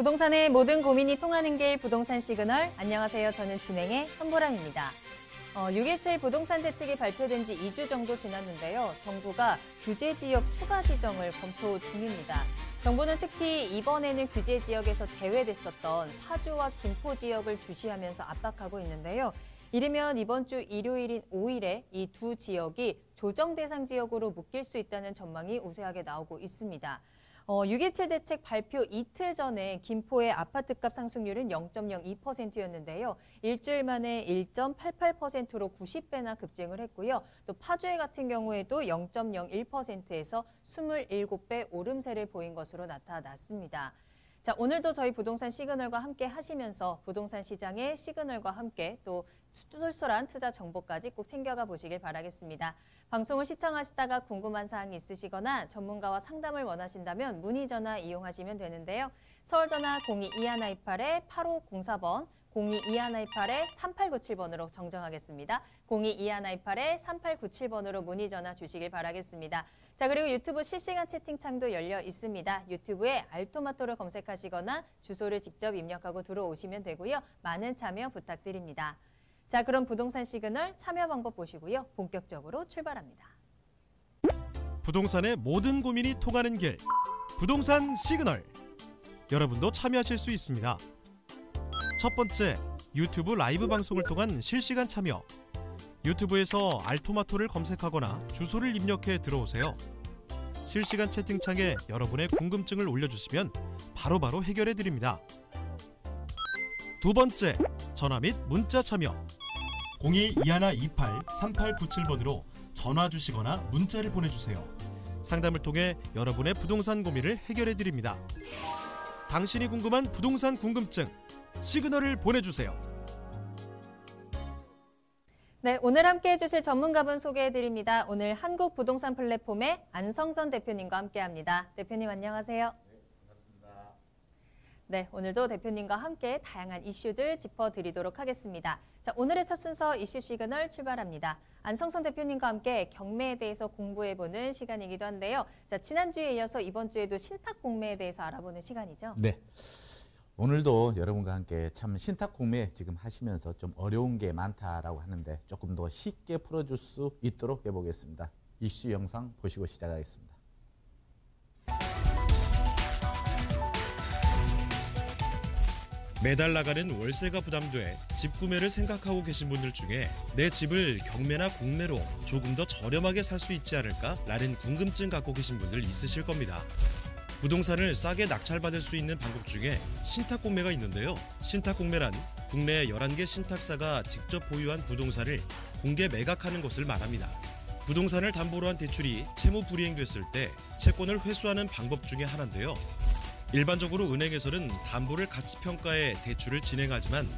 부동산의 모든 고민이 통하는 길 부동산 시그널. 안녕하세요. 저는 진행의 한보람입니다. 어, 6.17 부동산 대책이 발표된 지 2주 정도 지났는데요. 정부가 규제 지역 추가 지정을 검토 중입니다. 정부는 특히 이번에는 규제 지역에서 제외됐었던 파주와 김포 지역을 주시하면서 압박하고 있는데요. 이르면 이번 주 일요일인 5일에 이 두 지역이 조정 대상 지역으로 묶일 수 있다는 전망이 우세하게 나오고 있습니다. 어, 6.17 대책 발표 이틀 전에 김포의 아파트값 상승률은 0.02%였는데요. 일주일 만에 1.88%로 90배나 급증을 했고요. 또 파주에 같은 경우에도 0.01%에서 27배 오름세를 보인 것으로 나타났습니다. 자, 오늘도 저희 부동산 시그널과 함께 하시면서 부동산 시장의 시그널과 함께 또 쏠쏠한 투자 정보까지 꼭 챙겨가 보시길 바라겠습니다. 방송을 시청하시다가 궁금한 사항이 있으시거나 전문가와 상담을 원하신다면 문의 전화 이용하시면 되는데요. 서울 전화 0 2 2 1 8 8 5 0 4번0 2 2 1 8 3 8 9 7번으로 정정하겠습니다. 0 2 2 1 8 3 8 9 7번으로 문의 전화 주시길 바라겠습니다. 자, 그리고 유튜브 실시간 채팅창도 열려 있습니다. 유튜브에 알토마토를 검색하시거나 주소를 직접 입력하고 들어오시면 되고요. 많은 참여 부탁드립니다. 자, 그럼 부동산 시그널 참여 방법 보시고요. 본격적으로 출발합니다. 부동산의 모든 고민이 통하는 길. 부동산 시그널. 여러분도 참여하실 수 있습니다. 첫 번째, 유튜브 라이브 방송을 통한 실시간 참여. 유튜브에서 알토마토를 검색하거나 주소를 입력해 들어오세요. 실시간 채팅창에 여러분의 궁금증을 올려주시면 바로바로 해결해드립니다. 두 번째, 전화 및 문자 참여 02-2128-3897번으로 전화 주시거나 문자를 보내주세요. 상담을 통해 여러분의 부동산 고민을 해결해 드립니다. 당신이 궁금한 부동산 궁금증 시그널을 보내주세요. 네, 오늘 함께 해주실 전문가분 소개해 드립니다. 오늘 한국 부동산 플랫폼의 안성선 대표님과 함께 합니다. 대표님 안녕하세요. 네, 오늘도 대표님과 함께 다양한 이슈들 짚어드리도록 하겠습니다. 자, 오늘의 첫 순서 이슈 시그널 출발합니다. 안성선 대표님과 함께 경매에 대해서 공부해보는 시간이기도 한데요. 자, 지난주에 이어서 이번 주에도 신탁 공매에 대해서 알아보는 시간이죠. 네. 오늘도 여러분과 함께 참 신탁 공매 지금 하시면서 좀 어려운 게 많다라고 하는데 조금 더 쉽게 풀어줄 수 있도록 해보겠습니다. 이슈 영상 보시고 시작하겠습니다. 매달 나가는 월세가 부담돼 집 구매를 생각하고 계신 분들 중에 내 집을 경매나 공매로 조금 더 저렴하게 살 수 있지 않을까? 라는 궁금증 갖고 계신 분들 있으실 겁니다. 부동산을 싸게 낙찰받을 수 있는 방법 중에 신탁공매가 있는데요. 신탁공매란 국내 11개 신탁사가 직접 보유한 부동산을 공개 매각하는 것을 말합니다. 부동산을 담보로 한 대출이 채무 불이행됐을 때 채권을 회수하는 방법 중에 하나인데요. 일반적으로 은행에서는 담보를 가치 평가해 대출을 진행하지만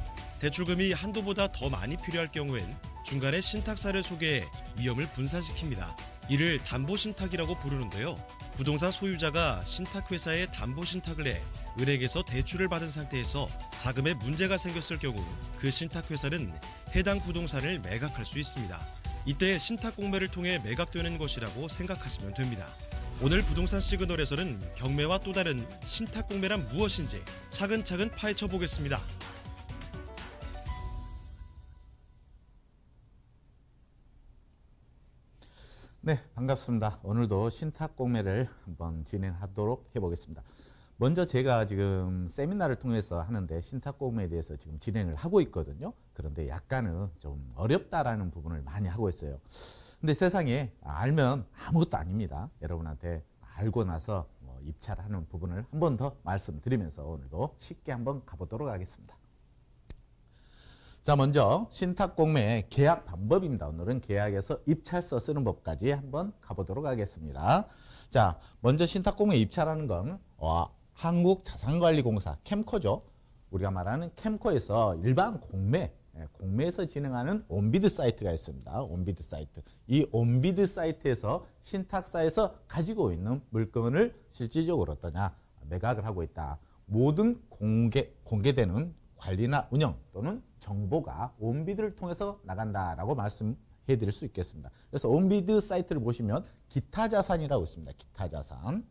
대출금이 한도보다 더 많이 필요할 경우엔 중간에 신탁사를 소개해 위험을 분산시킵니다. 이를 담보 신탁이라고 부르는데요. 부동산 소유자가 신탁회사에 담보 신탁을 해 은행에서 대출을 받은 상태에서 자금에 문제가 생겼을 경우 그 신탁회사는 해당 부동산을 매각할 수 있습니다. 이때 신탁 공매를 통해 매각되는 것이라고 생각하시면 됩니다. 오늘 부동산 시그널에서는 경매와 또 다른 신탁 공매란 무엇인지 차근차근 파헤쳐 보겠습니다. 네, 반갑습니다. 오늘도 신탁 공매를 한번 진행하도록 해보겠습니다. 먼저 제가 지금 세미나를 통해서 하는데 신탁 공매에 대해서 지금 진행을 하고 있거든요. 그런데 약간은 좀 어렵다라는 부분을 많이 하고 있어요. 근데 세상에 알면 아무것도 아닙니다. 여러분한테 알고 나서 뭐 입찰하는 부분을 한 번 더 말씀드리면서 오늘도 쉽게 한번 가보도록 하겠습니다. 자 먼저 신탁공매 계약 방법입니다. 오늘은 계약에서 입찰서 쓰는 법까지 한번 가보도록 하겠습니다. 자 먼저 신탁공매 입찰하는 건 와, 어, 한국자산관리공사 캠코죠. 우리가 말하는 캠코에서 일반 공매 공매에서 예, 진행하는 온비드 사이트가 있습니다. 온비드 사이트. 이 온비드 사이트에서 신탁사에서 가지고 있는 물건을 실질적으로 어떠냐 매각을 하고 있다. 모든 공개 공개되는 관리나 운영 또는 정보가 온비드를 통해서 나간다라고 말씀해 드릴 수 있겠습니다. 그래서 온비드 사이트를 보시면 기타 자산이라고 있습니다. 기타 자산.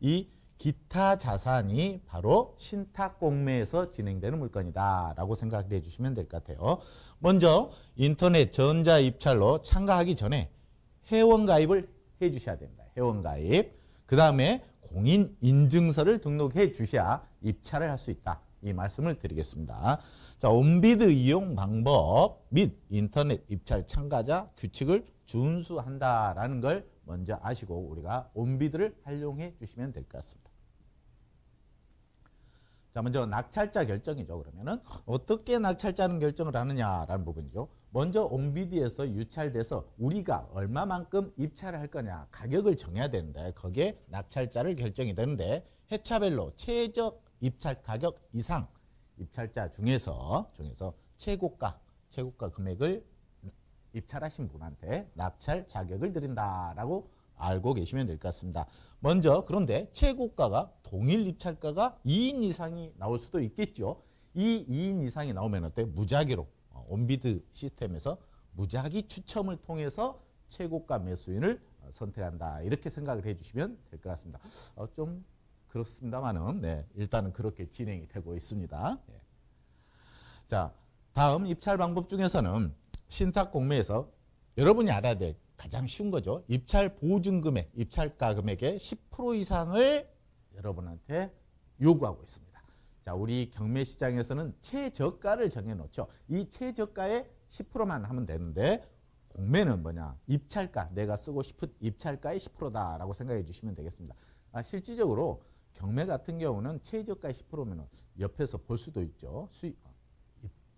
이 기타 자산이 바로 신탁공매에서 진행되는 물건이다라고 생각해 주시면 될 것 같아요. 먼저 인터넷 전자입찰로 참가하기 전에 회원가입을 해 주셔야 됩니다. 회원가입. 그 다음에 공인인증서를 등록해 주셔야 입찰을 할 수 있다. 이 말씀을 드리겠습니다. 자, 온비드 이용 방법 및 인터넷 입찰 참가자 규칙을 준수한다라는 걸 먼저 아시고 우리가 온비드를 활용해 주시면 될 것 같습니다. 자, 먼저 낙찰자 결정이죠. 그러면은 어떻게 낙찰자는 결정을 하느냐라는 부분이죠. 먼저 옹비디에서 유찰돼서 우리가 얼마만큼 입찰을 할 거냐 가격을 정해야 되는데 거기에 낙찰자를 결정이 되는데 해차별로 최적 입찰 가격 이상 입찰자 중에서 중에서 최고가 최고가 금액을 입찰하신 분한테 낙찰 자격을 드린다라고 알고 계시면 될 것 같습니다. 먼저 그런데 최고가가 동일 입찰가가 2인 이상이 나올 수도 있겠죠. 이 2인 이상이 나오면 어때? 무작위로 어, 온비드 시스템에서 무작위 추첨을 통해서 최고가 매수인을 어, 선택한다. 이렇게 생각을 해주시면 될 것 같습니다. 어, 좀 그렇습니다만은 네, 일단은 그렇게 진행이 되고 있습니다. 예. 자, 다음 입찰 방법 중에서는 신탁 공매에서 여러분이 알아야 될 가장 쉬운 거죠. 입찰 보증 금액, 입찰가 금액의 10% 이상을 여러분한테 요구하고 있습니다. 자, 우리 경매 시장에서는 최저가를 정해 놓죠. 이 최저가의 10%만 하면 되는데 공매는 뭐냐? 입찰가, 내가 쓰고 싶은 입찰가의 10%다라고 생각해 주시면 되겠습니다. 아, 실질적으로 경매 같은 경우는 최저가의 10%면 옆에서 볼 수도 있죠. 수익,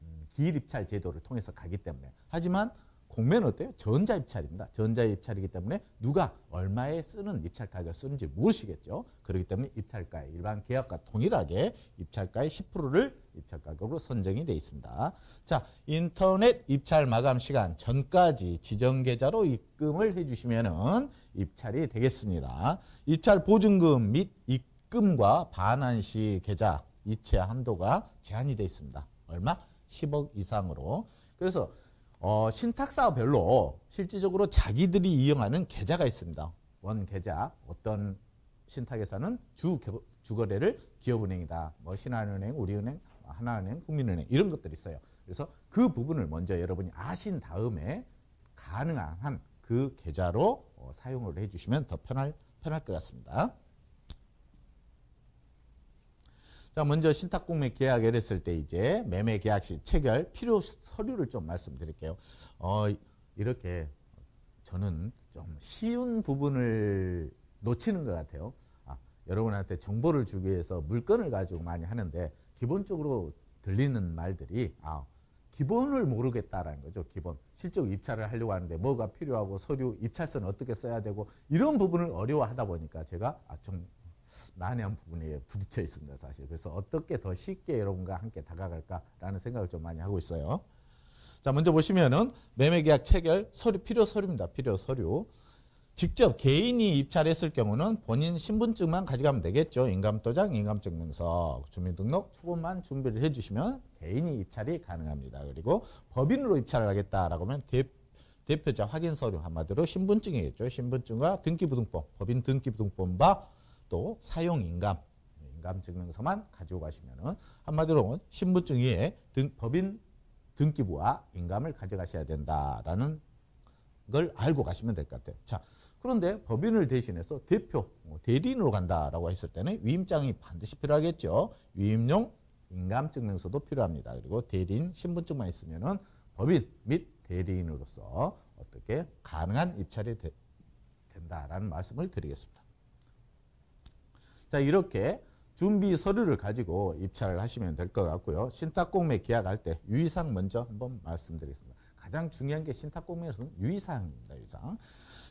음, 기일입찰 제도를 통해서 가기 때문에. 하지만 공매는 어때요? 전자 입찰입니다. 전자 입찰이기 때문에 누가 얼마에 쓰는 입찰 가격 쓰는지 모르시겠죠. 그렇기 때문에 입찰가에 일반 계약과 동일하게 입찰가의 10%를 입찰 가격으로 선정이 돼 있습니다. 자, 인터넷 입찰 마감 시간 전까지 지정 계좌로 입금을 해 주시면은 입찰이 되겠습니다. 입찰 보증금 및 입금과 반환 시 계좌 이체 한도가 제한이 돼 있습니다. 얼마? 10억 이상으로. 그래서 어, 신탁사별로 실질적으로 자기들이 이용하는 계좌가 있습니다. 원 계좌 어떤 신탁에서는 주 주거래를 기업은행이다, 뭐 신한은행, 우리은행, 하나은행, 국민은행 이런 것들이 있어요. 그래서 그 부분을 먼저 여러분이 아신 다음에 가능한 한 그 계좌로 어, 사용을 해주시면 더 편할 편할 것 같습니다. 자, 먼저 신탁공매 계약을 했을 때 이제 매매 계약 시 체결 필요 서류를 좀 말씀드릴게요. 어, 이렇게 저는 좀 쉬운 부분을 놓치는 것 같아요. 아, 여러분한테 정보를 주기 위해서 물건을 가지고 많이 하는데 기본적으로 들리는 말들이 아, 기본을 모르겠다라는 거죠. 기본. 실적 입찰을 하려고 하는데 뭐가 필요하고 서류 입찰서는 어떻게 써야 되고 이런 부분을 어려워하다 보니까 제가 아, 좀 난해한 부분에 부딪혀 있습니다, 사실. 그래서 어떻게 더 쉽게 여러분과 함께 다가갈까라는 생각을 좀 많이 하고 있어요. 자, 먼저 보시면은 매매계약 체결 서류 필요 서류입니다. 필요 서류. 직접 개인이 입찰 했을 경우는 본인 신분증만 가져가면 되겠죠. 인감도장, 인감증명서, 주민등록, 초본만 준비를 해주시면 개인이 입찰이 가능합니다. 그리고 법인으로 입찰을 하겠다라고 하면 대, 표자 확인 서류 한마디로 신분증이겠죠. 신분증과 등기부등본, 법인 등기부등본과 또 사용 인감, 인감 증명서만 가지고 가시면은 한마디로 신분증 위에 등, 법인 등기부와 인감을 가져가셔야 된다라는 걸 알고 가시면 될 것 같아요. 자, 그런데 법인을 대신해서 대표, 뭐 대리인으로 간다라고 했을 때는 위임장이 반드시 필요하겠죠. 위임용 인감증명서도 필요합니다. 그리고 대리인 신분증만 있으면은 법인 및 대리인으로서 어떻게 가능한 입찰이 되, 된다라는 말씀을 드리겠습니다. 자, 이렇게 준비 서류를 가지고 입찰을 하시면 될 것 같고요. 신탁공매 계약할 때 유의사항 먼저 한번 말씀드리겠습니다. 가장 중요한 게 신탁공매에서는 유의사항입니다. 유의사항.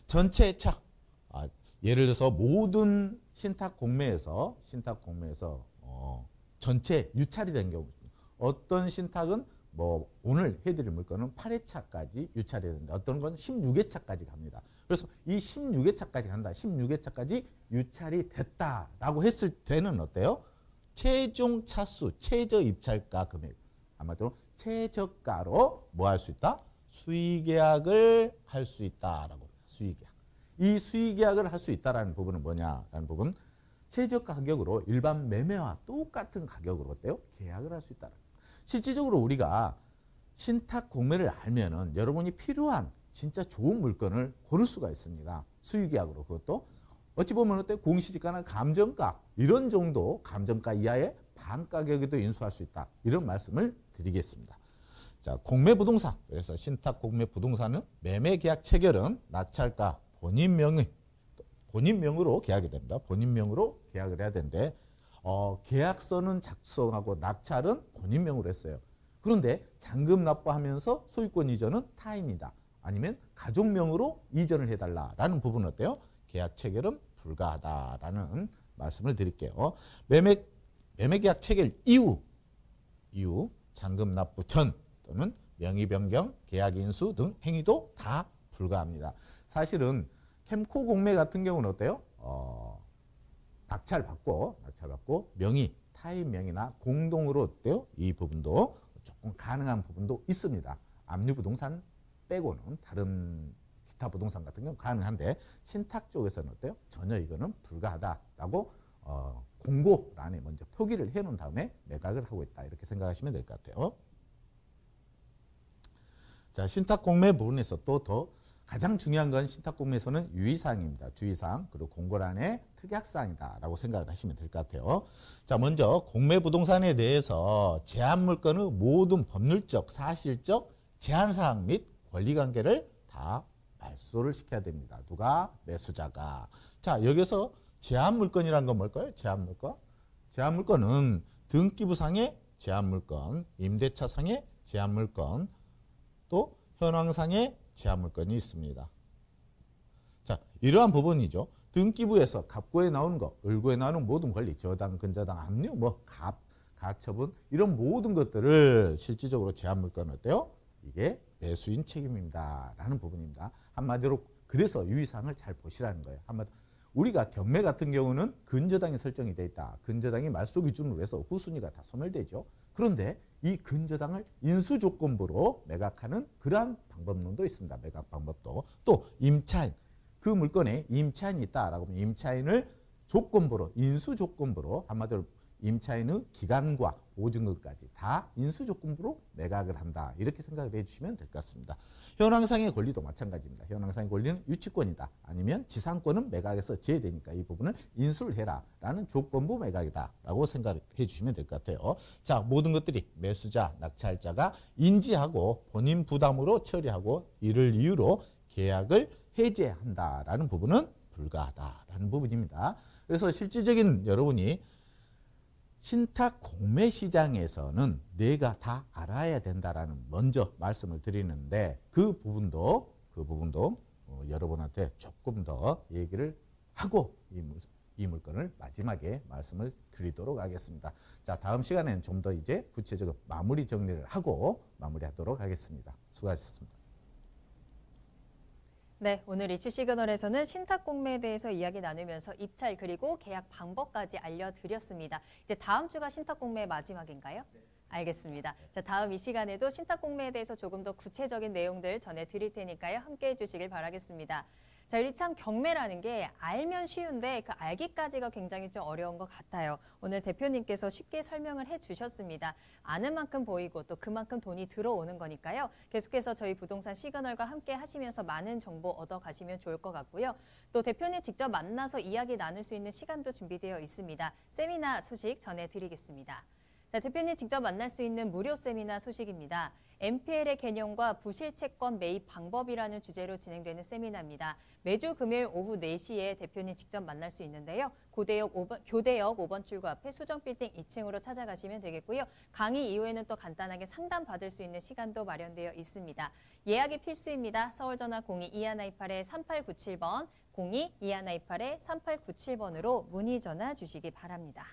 전체 차 아, 예를 들어서 모든 신탁공매에서 신탁공매에서 어, 전체 유찰이 된 경우 어떤 신탁은 뭐 오늘 해드릴 물건은 8회차까지 유찰이 되는 어떤 건 16회차까지 갑니다. 그래서 이 16회차까지 간다. 16회차까지 유찰이 됐다라고 했을 때는 어때요? 최종 차수, 최저 입찰가 금액. 아마도 최저가로 뭐 할 수 있다? 수의계약을 할 수 있다라고 수의계약. 이 수의계약을 할 수 있다라는 부분은 뭐냐라는 부분. 최저 가격으로 일반 매매와 똑같은 가격으로 어때요? 계약을 할 수 있다는 라 실질적으로 우리가 신탁 공매를 알면은 여러분이 필요한 진짜 좋은 물건을 고를 수가 있습니다. 수유계약으로 그것도 어찌 보면 어때 공시지가나 감정가 이런 정도 감정가 이하의 반가격에도 인수할 수 있다 이런 말씀을 드리겠습니다. 자 공매부동산 그래서 신탁 공매부동산은 매매계약 체결은 낙찰가 본인 명의 본인 명으로 계약이 됩니다. 본인 명으로 계약을 해야 되는데 어, 계약서는 작성하고 낙찰은 본인 명으로 했어요. 그런데 잔금 납부하면서 소유권 이전은 타인이다. 아니면 가족명으로 이전을 해달라라는 부분 어때요? 계약 체결은 불가하다라는 말씀을 드릴게요. 매매 매매계약 체결 이후 이후 잔금 납부 전 또는 명의 변경, 계약 인수 등 행위도 다 불가합니다. 사실은 캠코 공매 같은 경우는 어때요? 어, 낙찰 받고 낙찰 받고 명의 타인 명의나 공동으로 어때요? 이 부분도 조금 가능한 부분도 있습니다. 압류 부동산 빼고는 다른 기타 부동산 같은 경우 가능한데 신탁 쪽에서는 어때요? 전혀 이거는 불가하다라고 어, 공고란에 먼저 표기를 해놓은 다음에 매각을 하고 있다 이렇게 생각하시면 될 것 같아요. 자 신탁 공매 부분에서 또 더 가장 중요한 건 신탁 공매에서는 유의사항입니다. 주의사항 그리고 공고란의 특약사항이다라고 생각을 하시면 될 것 같아요. 자 먼저 공매 부동산에 대해서 제한 물건의 모든 법률적 사실적 제한사항 및 권리 관계를 다 말소를 시켜야 됩니다. 누가? 매수자가. 자, 여기서 제한 물건이라는 건 뭘까요? 제한 물건. 제한 물건은 등기부상의 제한 물건, 임대차상의 제한 물건, 또 현황상의 제한 물건이 있습니다. 자, 이러한 부분이죠. 등기부에서 갑고에 나오는 거, 을고에 나오는 모든 권리, 저당, 근저당, 압류, 뭐 갑, 가처분 이런 모든 것들을 실질적으로 제한 물건 어때요? 이게 배수인 책임입니다라는 부분입니다. 한마디로 그래서 유의사항을 잘 보시라는 거예요. 한마디로 우리가 경매 같은 경우는 근저당이 설정이 돼 있다. 근저당이 말소 기준으로 해서 후순위가 다 소멸되죠. 그런데 이 근저당을 인수 조건부로 매각하는 그러한 방법론도 있습니다. 매각 방법도. 또 임차인, 그 물건에 임차인이 있다라고 하면 임차인을 조건부로, 인수 조건부로 한마디로 임차인의 기간과 오징어까지 다 인수조건부로 매각을 한다. 이렇게 생각을 해주시면 될 것 같습니다. 현황상의 권리도 마찬가지입니다. 현황상의 권리는 유치권이다. 아니면 지상권은 매각에서 제외되니까 이 부분을 인수를 해라. 라는 조건부 매각이다. 라고 생각해 주시면 될 것 같아요. 자, 모든 것들이 매수자, 낙찰자가 인지하고 본인 부담으로 처리하고 이를 이유로 계약을 해제한다라는 부분은 불가하다라는 부분입니다. 그래서 실질적인 여러분이 신탁 공매 시장에서는 내가 다 알아야 된다라는 먼저 말씀을 드리는데 그 부분도 그 부분도 어, 여러분한테 조금 더 얘기를 하고 이, 물, 이 물건을 마지막에 말씀을 드리도록 하겠습니다. 자, 다음 시간에는 좀 더 이제 구체적으로 마무리 정리를 하고 마무리하도록 하겠습니다. 수고하셨습니다. 네, 오늘 이슈 시그널에서는 신탁 공매에 대해서 이야기 나누면서 입찰 그리고 계약 방법까지 알려드렸습니다. 이제 다음 주가 신탁 공매 마지막인가요? 네. 알겠습니다. 자, 다음 이 시간에도 신탁 공매에 대해서 조금 더 구체적인 내용들 전해드릴 테니까요. 함께해 주시길 바라겠습니다. 자, 우리 참 경매라는 게 알면 쉬운데 그 알기까지가 굉장히 좀 어려운 것 같아요. 오늘 대표님께서 쉽게 설명을 해 주셨습니다. 아는 만큼 보이고 또 그만큼 돈이 들어오는 거니까요. 계속해서 저희 부동산 시그널과 함께 하시면서 많은 정보 얻어 가시면 좋을 것 같고요. 또 대표님 직접 만나서 이야기 나눌 수 있는 시간도 준비되어 있습니다. 세미나 소식 전해드리겠습니다. 자, 대표님 직접 만날 수 있는 무료 세미나 소식입니다. m p l 의 개념과 부실채권 매입 방법이라는 주제로 진행되는 세미나입니다. 매주 금일 오후 4시에 대표님 직접 만날 수 있는데요. 고대역 5번, 교대역 5번 출구 앞에 수정빌딩 2층으로 찾아가시면 되겠고요. 강의 이후에는 또 간단하게 상담받을 수 있는 시간도 마련되어 있습니다. 예약이 필수입니다. 서울전화 02-2128-3897번, 02-2128-3897번으로 문의 전화 주시기 바랍니다.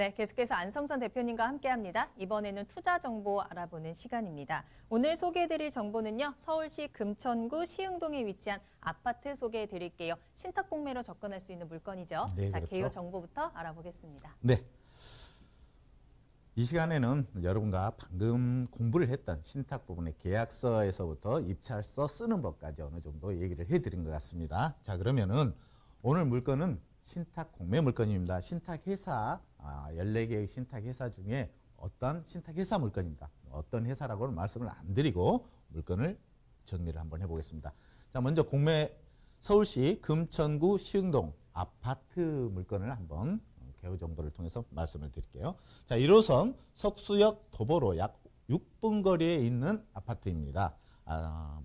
네, 계속해서 안성선 대표님과 함께합니다. 이번에는 투자 정보 알아보는 시간입니다. 오늘 소개해드릴 정보는요. 서울시 금천구 시흥동에 위치한 아파트 소개해드릴게요. 신탁 공매로 접근할 수 있는 물건이죠. 네, 자, 그렇죠. 개요 정보부터 알아보겠습니다. 네. 이 시간에는 여러분과 방금 공부를 했던 신탁 부분의 계약서에서부터 입찰서 쓰는 법까지 어느 정도 얘기를 해드린 것 같습니다. 자, 그러면은 오늘 물건은 신탁 공매 물건입니다. 신탁 회사 14개의 아, 신탁회사 중에 어떤 신탁회사 물건입니다. 어떤 회사라고는 말씀을 안 드리고 물건을 정리를 한번 해보겠습니다. 자, 먼저 공매 서울시 금천구 시흥동 아파트 물건을 한번 개요 정보를 통해서 말씀을 드릴게요. 자, 1호선 석수역 도보로 약 6분 거리에 있는 아파트입니다. 아,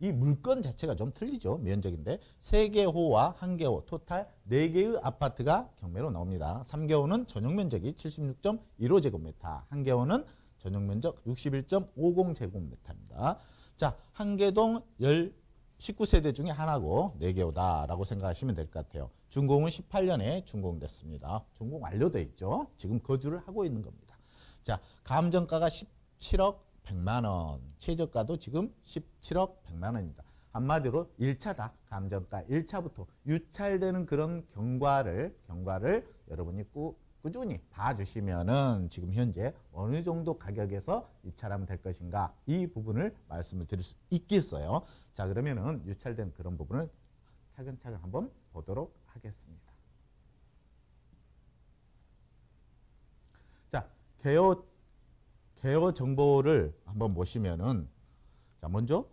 이 물건 자체가 좀 틀리죠. 면적인데 3개호와1개호 토탈 4개의 아파트가 경매로 나옵니다. 3개호는 전용 면적이 76.15제곱미터, 1개호는 전용 면적 61.50제곱미터입니다. 자, 한개동 19세대 중에 하나고 4개호다라고 생각하시면 될 것 같아요. 준공은 18년에 준공됐습니다. 준공 완료돼 있죠. 지금 거주를 하고 있는 겁니다. 자, 감정가가 17억 100만 원, 최저가도 지금 17억 100만 원입니다. 한마디로 1차다 감정가 1차부터 유찰되는 그런 경과를 경과를 여러분이 꾸, 꾸준히 봐주시면은 지금 현재 어느 정도 가격에서 입찰하면 될 것인가 이 부분을 말씀을 드릴 수 있겠어요. 자 그러면은 유찰된 그런 부분을 차근차근 한번 보도록 하겠습니다. 자 개요 개요 정보를 한번 보시면은 자 먼저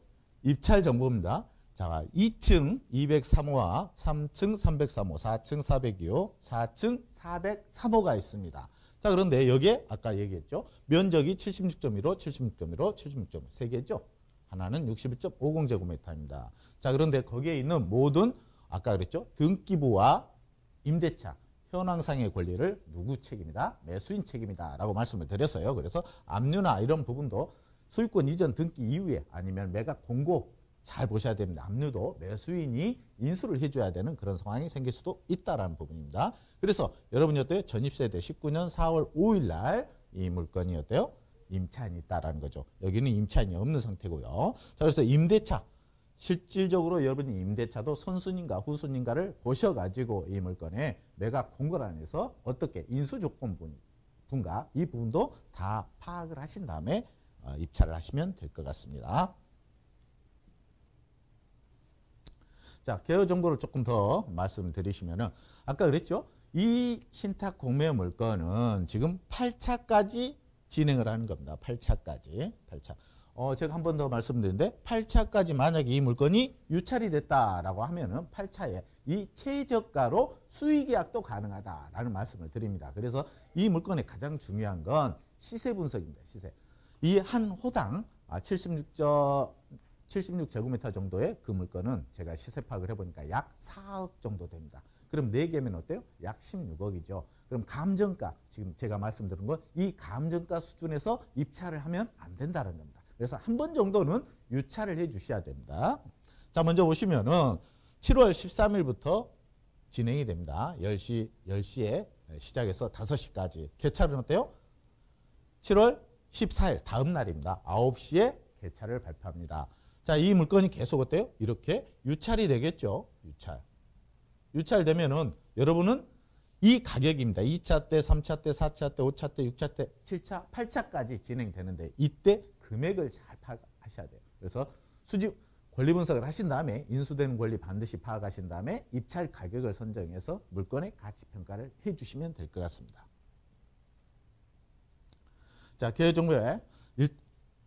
입찰 정보입니다. 자 2층 203호와 3층 303호, 4층 402호, 4층 403호가 있습니다. 자 그런데 여기에 아까 얘기했죠. 면적이 76.1호, 76.1호, 7 6 1세 개죠. 하나는 61.50제곱미터입니다. 자 그런데 거기에 있는 모든 아까 그랬죠. 등기부와 임대차 현황상의 권리를 누구 책임이다? 매수인 책임이다. 라고 말씀을 드렸어요. 그래서 압류나 이런 부분도 소유권 이전 등기 이후에 아니면 매각 공고 잘 보셔야 됩니다. 압류도 매수인이 인수를 해줘야 되는 그런 상황이 생길 수도 있다라는 부분입니다. 그래서 여러분이 어때요? 전입세 대 19년 4월 5일 날 이 물건이 어때요? 임차인이 있다라는 거죠. 여기는 임차인이 없는 상태고요. 자, 그래서 임대차 실질적으로 여러분 이 임대차도 선순인가 후순인가를 보셔가지고 이물건에 매각 공고 안에서 어떻게 인수 조건 분가이 부분도 다 파악을 하신 다음에 어, 입찰을 하시면 될 것 같습니다. 자, 개요 정보를 조금 더 말씀드리시면은 을 아까 그랬죠? 이 신탁 공매 물건은 지금 8차까지 진행을 하는 겁니다. 8차까지. 8차. 어, 제가 한 번 더말씀드리는데 8차까지 만약에 이 물건이 유찰이 됐다라고 하면은 8차에 이 최저가로 수익계약도 가능하다라는 말씀을 드립니다. 그래서 이 물건의 가장 중요한 건 시세 분석입니다. 시세. 이 한 호당 7 6 76제곱미터 정도의 그 물건은 제가 시세 파악을 해보니까 약 4억 정도 됩니다. 그럼 4개면 어때요? 약 16억이죠. 그럼 감정가, 지금 제가 말씀드린 건 이 감정가 수준에서 입찰을 하면 안 된다는 겁니다. 그래서 한 번 정도는 유찰을 해 주셔야 됩니다. 자, 먼저 보시면은 7월 13일부터 진행이 됩니다. 10시, 10시에 시작해서 5시까지. 개찰은 어때요? 7월 14일, 다음 날입니다. 9시에 개찰을 발표합니다. 자, 이 물건이 계속 어때요? 이렇게 유찰이 되겠죠. 유찰. 유찰되면은 여러분은 이 가격입니다. 2차 때, 3차 때, 4차 때, 5차 때, 6차 때, 7차, 8차까지 진행되는데 이때 금액을 잘 파악하셔야 돼요. 그래서 수집 권리 분석을 하신 다음에 인수된 권리 반드시 파악하신 다음에 입찰 가격을 선정해서 물건의 가치 평가를 해 주시면 될 것 같습니다. 자, 계획 정보에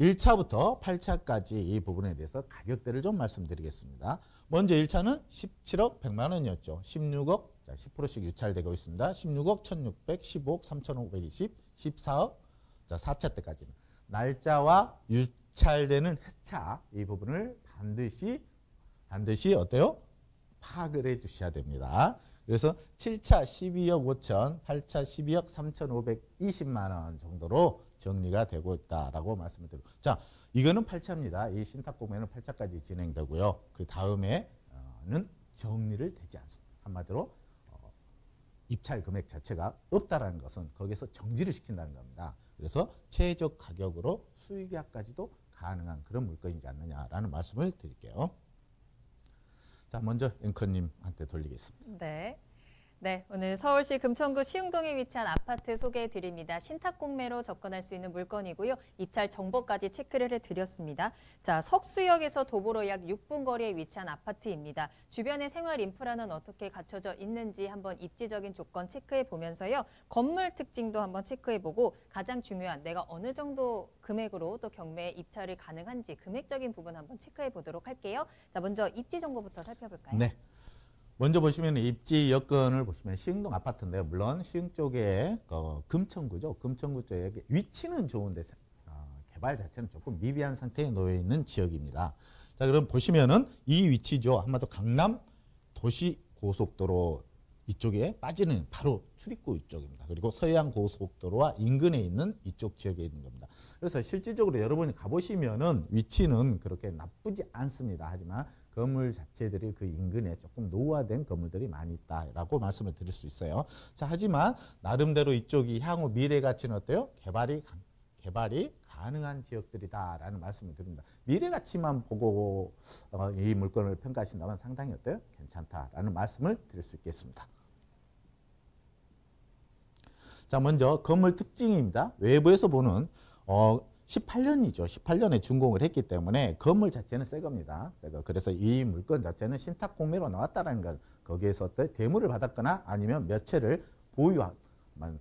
1, 차부터 8차까지 이 부분에 대해서 가격대를 좀 말씀드리겠습니다. 먼저 1차는 17억 100만 원이었죠. 16억, 자, 10%씩 유찰되고 있습니다. 16억 1 6 15억 3520, 14억, 자, 4차 때까지는 날짜와 유찰되는 해차 이 부분을 반드시 반드시 어때요? 파악을 해 주셔야 됩니다. 그래서 7차 12억 5천, 8차 12억 3,520만 천원 정도로 정리가 되고 있다라고 말씀을 드리고 자, 이거는 8차입니다. 이 신탁 공매는 8차까지 진행되고요. 그 다음에는 정리를 되지 않습니다. 한마디로 입찰 금액 자체가 없다라는 것은 거기에서 정지를 시킨다는 겁니다. 그래서 최적 가격으로 수익계약까지도 가능한 그런 물건이지 않느냐라는 말씀을 드릴게요. 자, 먼저 앵커님한테 돌리겠습니다. 네. 네, 오늘 서울시 금천구 시흥동에 위치한 아파트 소개해 드립니다. 신탁공매로 접근할 수 있는 물건이고요. 입찰 정보까지 체크를 해 드렸습니다. 자, 석수역에서 도보로 약 6분 거리에 위치한 아파트입니다. 주변의 생활 인프라는 어떻게 갖춰져 있는지 한번 입지적인 조건 체크해 보면서요. 건물 특징도 한번 체크해 보고 가장 중요한 내가 어느 정도 금액으로 또 경매에 입찰이 가능한지 금액적인 부분 한번 체크해 보도록 할게요. 자, 먼저 입지 정보부터 살펴볼까요? 네. 먼저 보시면 입지 여건을 보시면 시흥동 아파트인데요. 물론 시흥 쪽에 어, 금천구죠. 금천구 쪽에 위치는 좋은데 어, 개발 자체는 조금 미비한 상태에 놓여 있는 지역입니다. 자 그럼 보시면은 이 위치죠. 아마도 강남 도시 고속도로 이쪽에 빠지는 바로 출입구 이쪽입니다. 그리고 서해안 고속도로와 인근에 있는 이쪽 지역에 있는 겁니다. 그래서 실질적으로 여러분이 가보시면은 위치는 그렇게 나쁘지 않습니다. 하지만 건물 자체들이 그 인근에 조금 노화된 건물들이 많이 있다라고 말씀을 드릴 수 있어요. 자, 하지만 나름대로 이쪽이 향후 미래 가치는 어때요? 개발이 개발이 가능한 지역들이다라는 말씀을 드립니다. 미래 가치만 보고 어, 이 물건을 평가하신다면 상당히 어때요? 괜찮다라는 말씀을 드릴 수 있겠습니다. 자, 먼저 건물 특징입니다. 외부에서 보는 어, 18년이죠. 18년에 준공을 했기 때문에 건물 자체는 새 겁니다. 새거. 그래서 이 물건 자체는 신탁 공매로 나왔다라는 건 거기에서 대물을 받았거나 아니면 몇 채를 보유한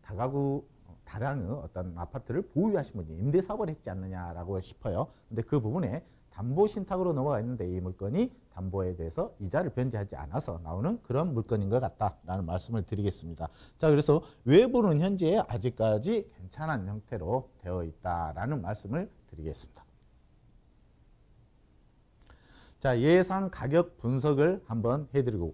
다가구 어, 다량의 어떤 아파트를 보유하신 분이 임대 사업을 했지 않느냐라고 싶어요. 근데 그 부분에 담보 신탁으로 넘어가 있는데 이 물건이 담보에 대해서 이자를 변제하지 않아서 나오는 그런 물건인 것 같다라는 말씀을 드리겠습니다. 자, 그래서 외부는 현재 아직까지 괜찮은 형태로 되어 있다라는 말씀을 드리겠습니다. 자, 예상 가격 분석을 한번 해드리고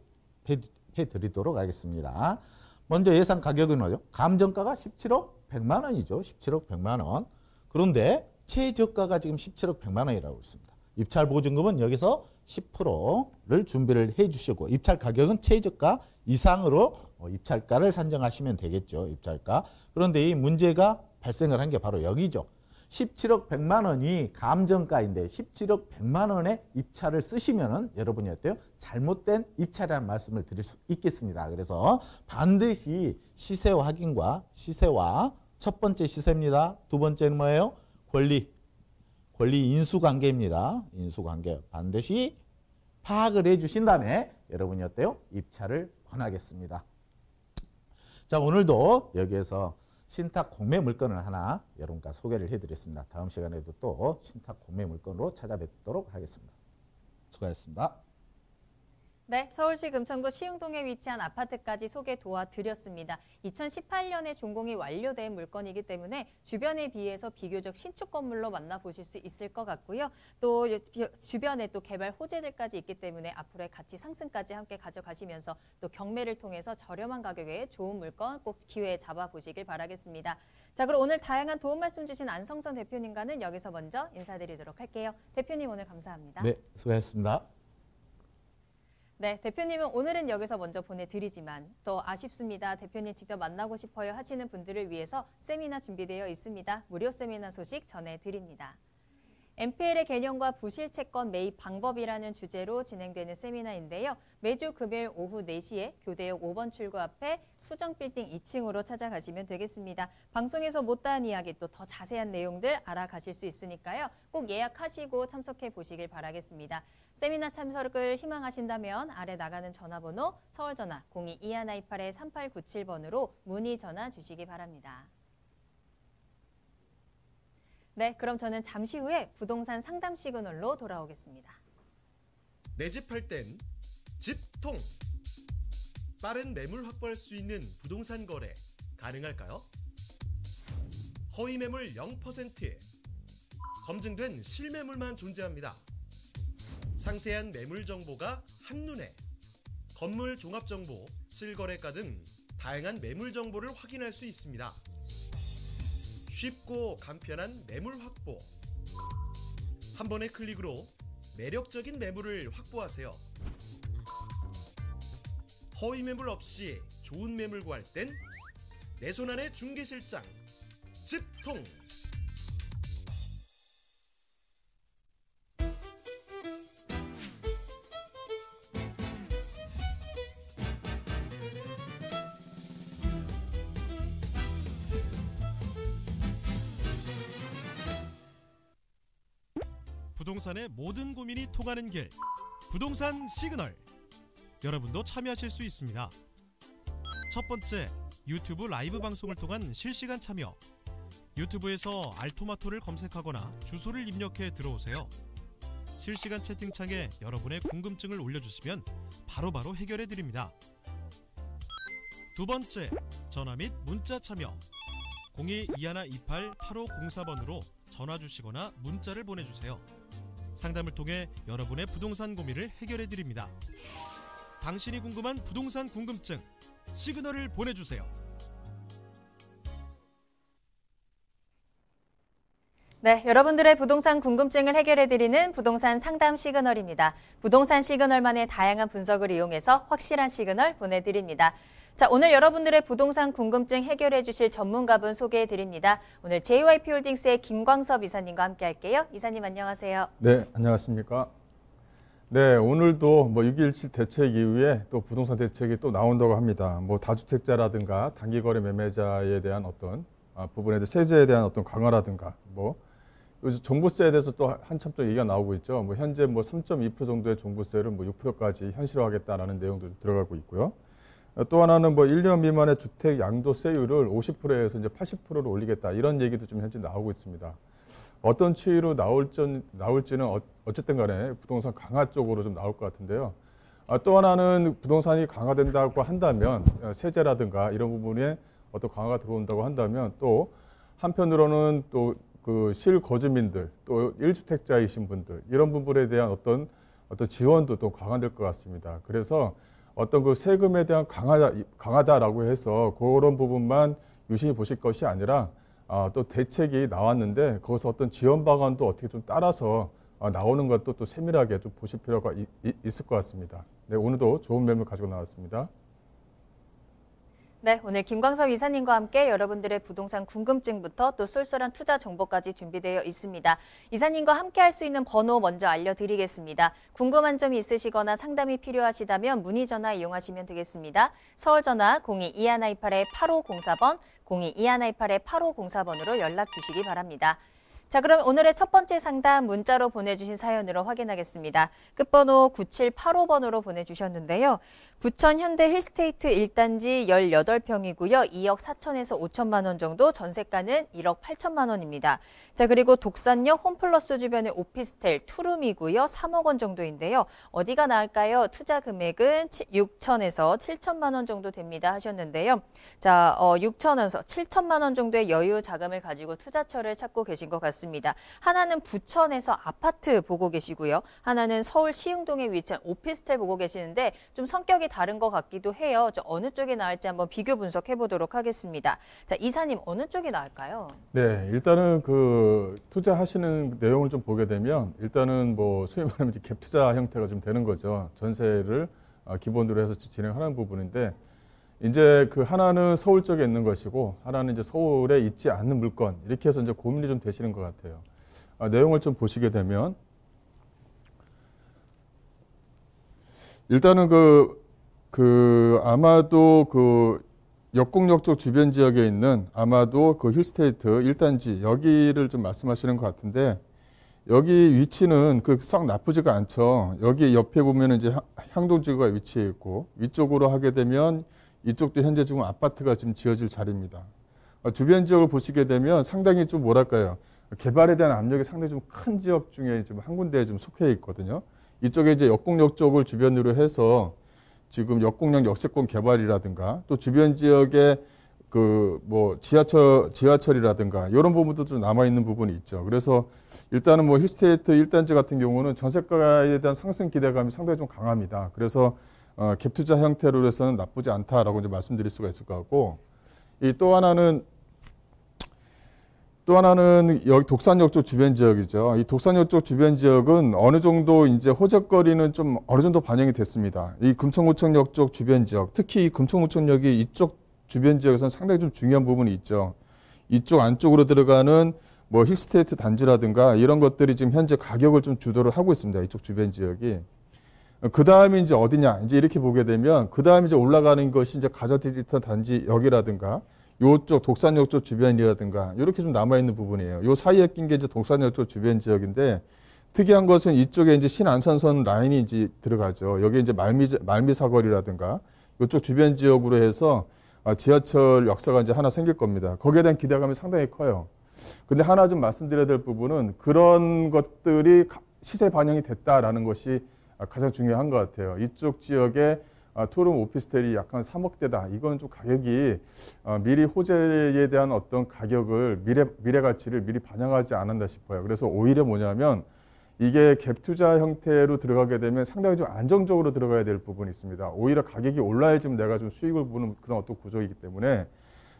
해, 해드리도록 하겠습니다. 먼저 예상 가격은 뭐죠? 감정가가 17억 100만 원이죠. 17억 100만 원. 그런데 최저가가 지금 17억 100만 원이라고 있습니다. 입찰 보증금은 여기서 10%를 준비를 해 주시고 입찰 가격은 최저가 이상으로 어, 입찰가를 산정하시면 되겠죠. 입찰가. 그런데 이 문제가 발생을 한 게 바로 여기죠. 17억 100만 원이 감정가인데 17억 100만 원에 입찰을 쓰시면은 여러분이 어때요? 잘못된 입찰이라는 말씀을 드릴 수 있겠습니다. 그래서 반드시 시세 확인과 시세와 첫 번째 시세입니다. 두 번째는 뭐예요? 권리 권리 인수관계입니다. 인수관계 반드시 파악을 해주신 다음에 여러분이 어때요? 입찰을 권하겠습니다. 자 오늘도 여기에서 신탁 공매 물건을 하나 여러분과 소개를 해드렸습니다. 다음 시간에도 또 신탁 공매 물건으로 찾아뵙도록 하겠습니다. 수고하셨습니다. 네, 서울시 금천구 시흥동에 위치한 아파트까지 소개 도와드렸습니다. 2018년에 준공이 완료된 물건이기 때문에 주변에 비해서 비교적 신축 건물로 만나보실 수 있을 것 같고요. 또 주변에 또 개발 호재들까지 있기 때문에 앞으로의 가치 상승까지 함께 가져가시면서 또 경매를 통해서 저렴한 가격에 좋은 물건 꼭 기회에 잡아보시길 바라겠습니다. 자, 그럼 오늘 다양한 도움 말씀 주신 안성선 대표님과는 여기서 먼저 인사드리도록 할게요. 대표님 오늘 감사합니다. 네, 수고하셨습니다. 네, 대표님은 오늘은 여기서 먼저 보내드리지만 더 아쉽습니다. 대표님 직접 만나고 싶어요 하시는 분들을 위해서 세미나 준비되어 있습니다. 무료 세미나 소식 전해드립니다. MPL의 개념과 부실 채권 매입 방법이라는 주제로 진행되는 세미나인데요. 매주 금일 오후 4시에 교대역 5번 출구 앞에 수정 빌딩 2층으로 찾아가시면 되겠습니다. 방송에서 못다한 이야기 또 더 자세한 내용들 알아가실 수 있으니까요. 꼭 예약하시고 참석해 보시길 바라겠습니다. 세미나 참석을 희망하신다면 아래 나가는 전화번호 서울전화 02-2128-3897번으로 문의 전화 주시기 바랍니다. 네, 그럼 저는 잠시 후에 부동산 상담 시그널로 돌아오겠습니다. 내집할땐 집통! 빠른 매물 확보할 수 있는 부동산 거래 가능할까요? 허위 매물 0%에 검증된 실매물만 존재합니다. 상세한 매물 정보가 한눈에 건물 종합 정보, 실거래가 등 다양한 매물 정보를 확인할 수 있습니다. 쉽고 간편한 매물 확보. 한 번의 클릭으로 매력적인 매물을 확보하세요. 허위 매물 없이 좋은 매물과 할땐내 손안의 중개실장, 집통! 부동산의 모든 고민이 통하는 길 부동산 시그널 여러분도 참여하실 수 있습니다. 첫 번째, 유튜브 라이브 방송을 통한 실시간 참여 유튜브에서 알토마토를 검색하거나 주소를 입력해 들어오세요. 실시간 채팅창에 여러분의 궁금증을 올려주시면 바로바로 바로 해결해드립니다. 두 번째, 전화 및 문자 참여 02-2128-8504번으로 전화 주시거나 문자를 보내주세요. 상담을 통해 여러분의 부동산 고민을 해결해 드립니다. 당신이 궁금한 부동산 궁금증 시그널을 보내주세요. 네, 여러분들의 부동산 궁금증을 해결해 드리는 부동산 상담 시그널입니다. 부동산 시그널만의 다양한 분석을 이용해서 확실한 시그널 보내드립니다. 자, 오늘 여러분들의 부동산 궁금증 해결해 주실 전문가분 소개해 드립니다. 오늘 JYP 홀딩스의 김광섭 이사님과 함께 할게요. 이사님 안녕하세요. 네, 안녕하십니까? 네, 오늘도 뭐 6.17 대책 이후에 또 부동산 대책이 또 나온다고 합니다. 뭐 다주택자라든가 단기거래 매매자에 대한 어떤 아, 부분에 대해 세제에 대한 어떤 강화라든가 뭐 요즘 종부세에 대해서 또 한참 또 얘기가 나오고 있죠. 뭐 현재 뭐 3.2% 정도의 종부세를 뭐 6%까지 현실화하겠다라는 내용도 들어가고 있고요. 또 하나는 뭐 1년 미만의 주택 양도세율을 50%에서 이제 80%로 올리겠다 이런 얘기도 좀 현재 나오고 있습니다. 어떤 추이로 나올지, 나올지는 어, 어쨌든 간에 부동산 강화 쪽으로 좀 나올 것 같은데요. 아, 또 하나는 부동산이 강화된다고 한다면 어, 세제라든가 이런 부분에 어떤 강화가 들어온다고 한다면 또 한편으로는 또 그 실거주민들 또 1주택자이신 분들 이런 분들에 대한 어떤 어떤 지원도 또 강화될 것 같습니다. 그래서 어떤 그 세금에 대한 강하다, 강하다라고 해서 그런 부분만 유심히 보실 것이 아니라 아, 또 대책이 나왔는데 거기서 어떤 지원 방안도 어떻게 좀 따라서 아, 나오는 것도 또 세밀하게 좀 보실 필요가 이, 이, 있을 것 같습니다. 네, 오늘도 좋은 매물 가지고 나왔습니다. 네, 오늘 김광섭 이사님과 함께 여러분들의 부동산 궁금증부터 또 쏠쏠한 투자 정보까지 준비되어 있습니다. 이사님과 함께 할 수 있는 번호 먼저 알려드리겠습니다. 궁금한 점이 있으시거나 상담이 필요하시다면 문의 전화 이용하시면 되겠습니다. 서울 전화 02-2128-8504번, 02-2128-8504번으로 연락 주시기 바랍니다. 자, 그럼 오늘의 첫 번째 상담 문자로 보내주신 사연으로 확인하겠습니다. 끝번호 9785번으로 보내주셨는데요. 부천 현대 힐스테이트 1단지 18평이고요. 2억 4천에서 5천만 원 정도, 전세가는 1억 8천만 원입니다. 자, 그리고 독산역 홈플러스 주변의 오피스텔 투룸이고요. 3억 원 정도인데요. 어디가 나을까요? 투자 금액은 6천에서 7천만 원 정도 됩니다 하셨는데요. 자, 어, 6천에서 7천만 원 정도의 여유 자금을 가지고 투자처를 찾고 계신 것 같습니다. 있습니다. 하나는 부천에서 아파트 보고 계시고요. 하나는 서울 시흥동에 위치한 오피스텔 보고 계시는데 좀 성격이 다른 것 같기도 해요. 어느 쪽이 나을지 한번 비교 분석해 보도록 하겠습니다. 자, 이사님 어느 쪽이 나을까요? 네, 일단은 그 투자하시는 내용을 좀 보게 되면 일단은 뭐 소위 말하면 갭 투자 형태가 좀 되는 거죠. 전세를 아, 기본으로 해서 진행하는 부분인데 이제 그 하나는 서울 쪽에 있는 것이고 하나는 이제 서울에 있지 않는 물건 이렇게 해서 이제 고민이 좀 되시는 것 같아요. 아, 내용을 좀 보시게 되면 일단은 그, 그 아마도 그 역곡역 쪽 주변 지역에 있는 아마도 그 힐스테이트 1단지 여기를 좀 말씀하시는 것 같은데 여기 위치는 그 썩 나쁘지가 않죠. 여기 옆에 보면 이제 향동지구가 위치해 있고 위쪽으로 하게 되면 이쪽도 현재 지금 아파트가 지금 지어질 자리입니다. 어, 주변 지역을 보시게 되면 상당히 좀 뭐랄까요. 개발에 대한 압력이 상당히 좀 큰 지역 중에 지금 한 군데에 좀 속해 있거든요. 이쪽에 이제 역공역 쪽을 주변으로 해서 지금 역공역 역세권 개발이라든가 또 주변 지역에 그뭐 지하철 지하철이라든가 이런 부분도 좀 남아 있는 부분이 있죠. 그래서 일단은 뭐 힐스테이트 1단지 같은 경우는 전세가에 대한 상승 기대감이 상당히 좀 강합니다. 그래서 어, 갭 투자 형태로 해서는 나쁘지 않다라고 이제 말씀드릴 수가 있을 것 같고 이 또 하나는 또 하나는 여기 독산역 쪽 주변 지역이죠. 이 독산역 쪽 주변 지역은 어느 정도 이제 호재거리는 좀 어느 정도 반영이 됐습니다. 이 금천구청역 쪽 주변 지역, 특히 이 금천구청역이 이쪽 주변 지역에서는 상당히 좀 중요한 부분이 있죠. 이쪽 안쪽으로 들어가는 뭐 힐스테이트 단지라든가 이런 것들이 지금 현재 가격을 좀 주도를 하고 있습니다. 이쪽 주변 지역이. 그 다음에 이제 어디냐 이제 이렇게 보게 되면 그 다음에 이제 올라가는 것이 이제 가자디지털 단지역이라든가 요쪽 독산역쪽 주변이라든가 이렇게 좀 남아 있는 부분이에요. 요 사이에 낀 게 이제 독산역쪽 주변 지역인데 특이한 것은 이쪽에 이제 신안산선 라인이 이제 들어가죠. 여기 이제 말미 말미 사거리라든가 요쪽 주변 지역으로 해서 아, 지하철 역사가 이제 하나 생길 겁니다. 거기에 대한 기대감이 상당히 커요. 근데 하나 좀 말씀드려야 될 부분은 그런 것들이 시세 반영이 됐다라는 것이 아, 가장 중요한 것 같아요. 이쪽 지역에 아, 토론 오피스텔이 약간 3억대다. 이건 좀 가격이 어, 미리 호재에 대한 어떤 가격을 미래, 미래 가치를 미리 반영하지 않았나 싶어요. 그래서 오히려 뭐냐면 이게 갭 투자 형태로 들어가게 되면 상당히 좀 안정적으로 들어가야 될 부분이 있습니다. 오히려 가격이 올라야 지금 내가 좀 수익을 보는 그런 어떤 구조이기 때문에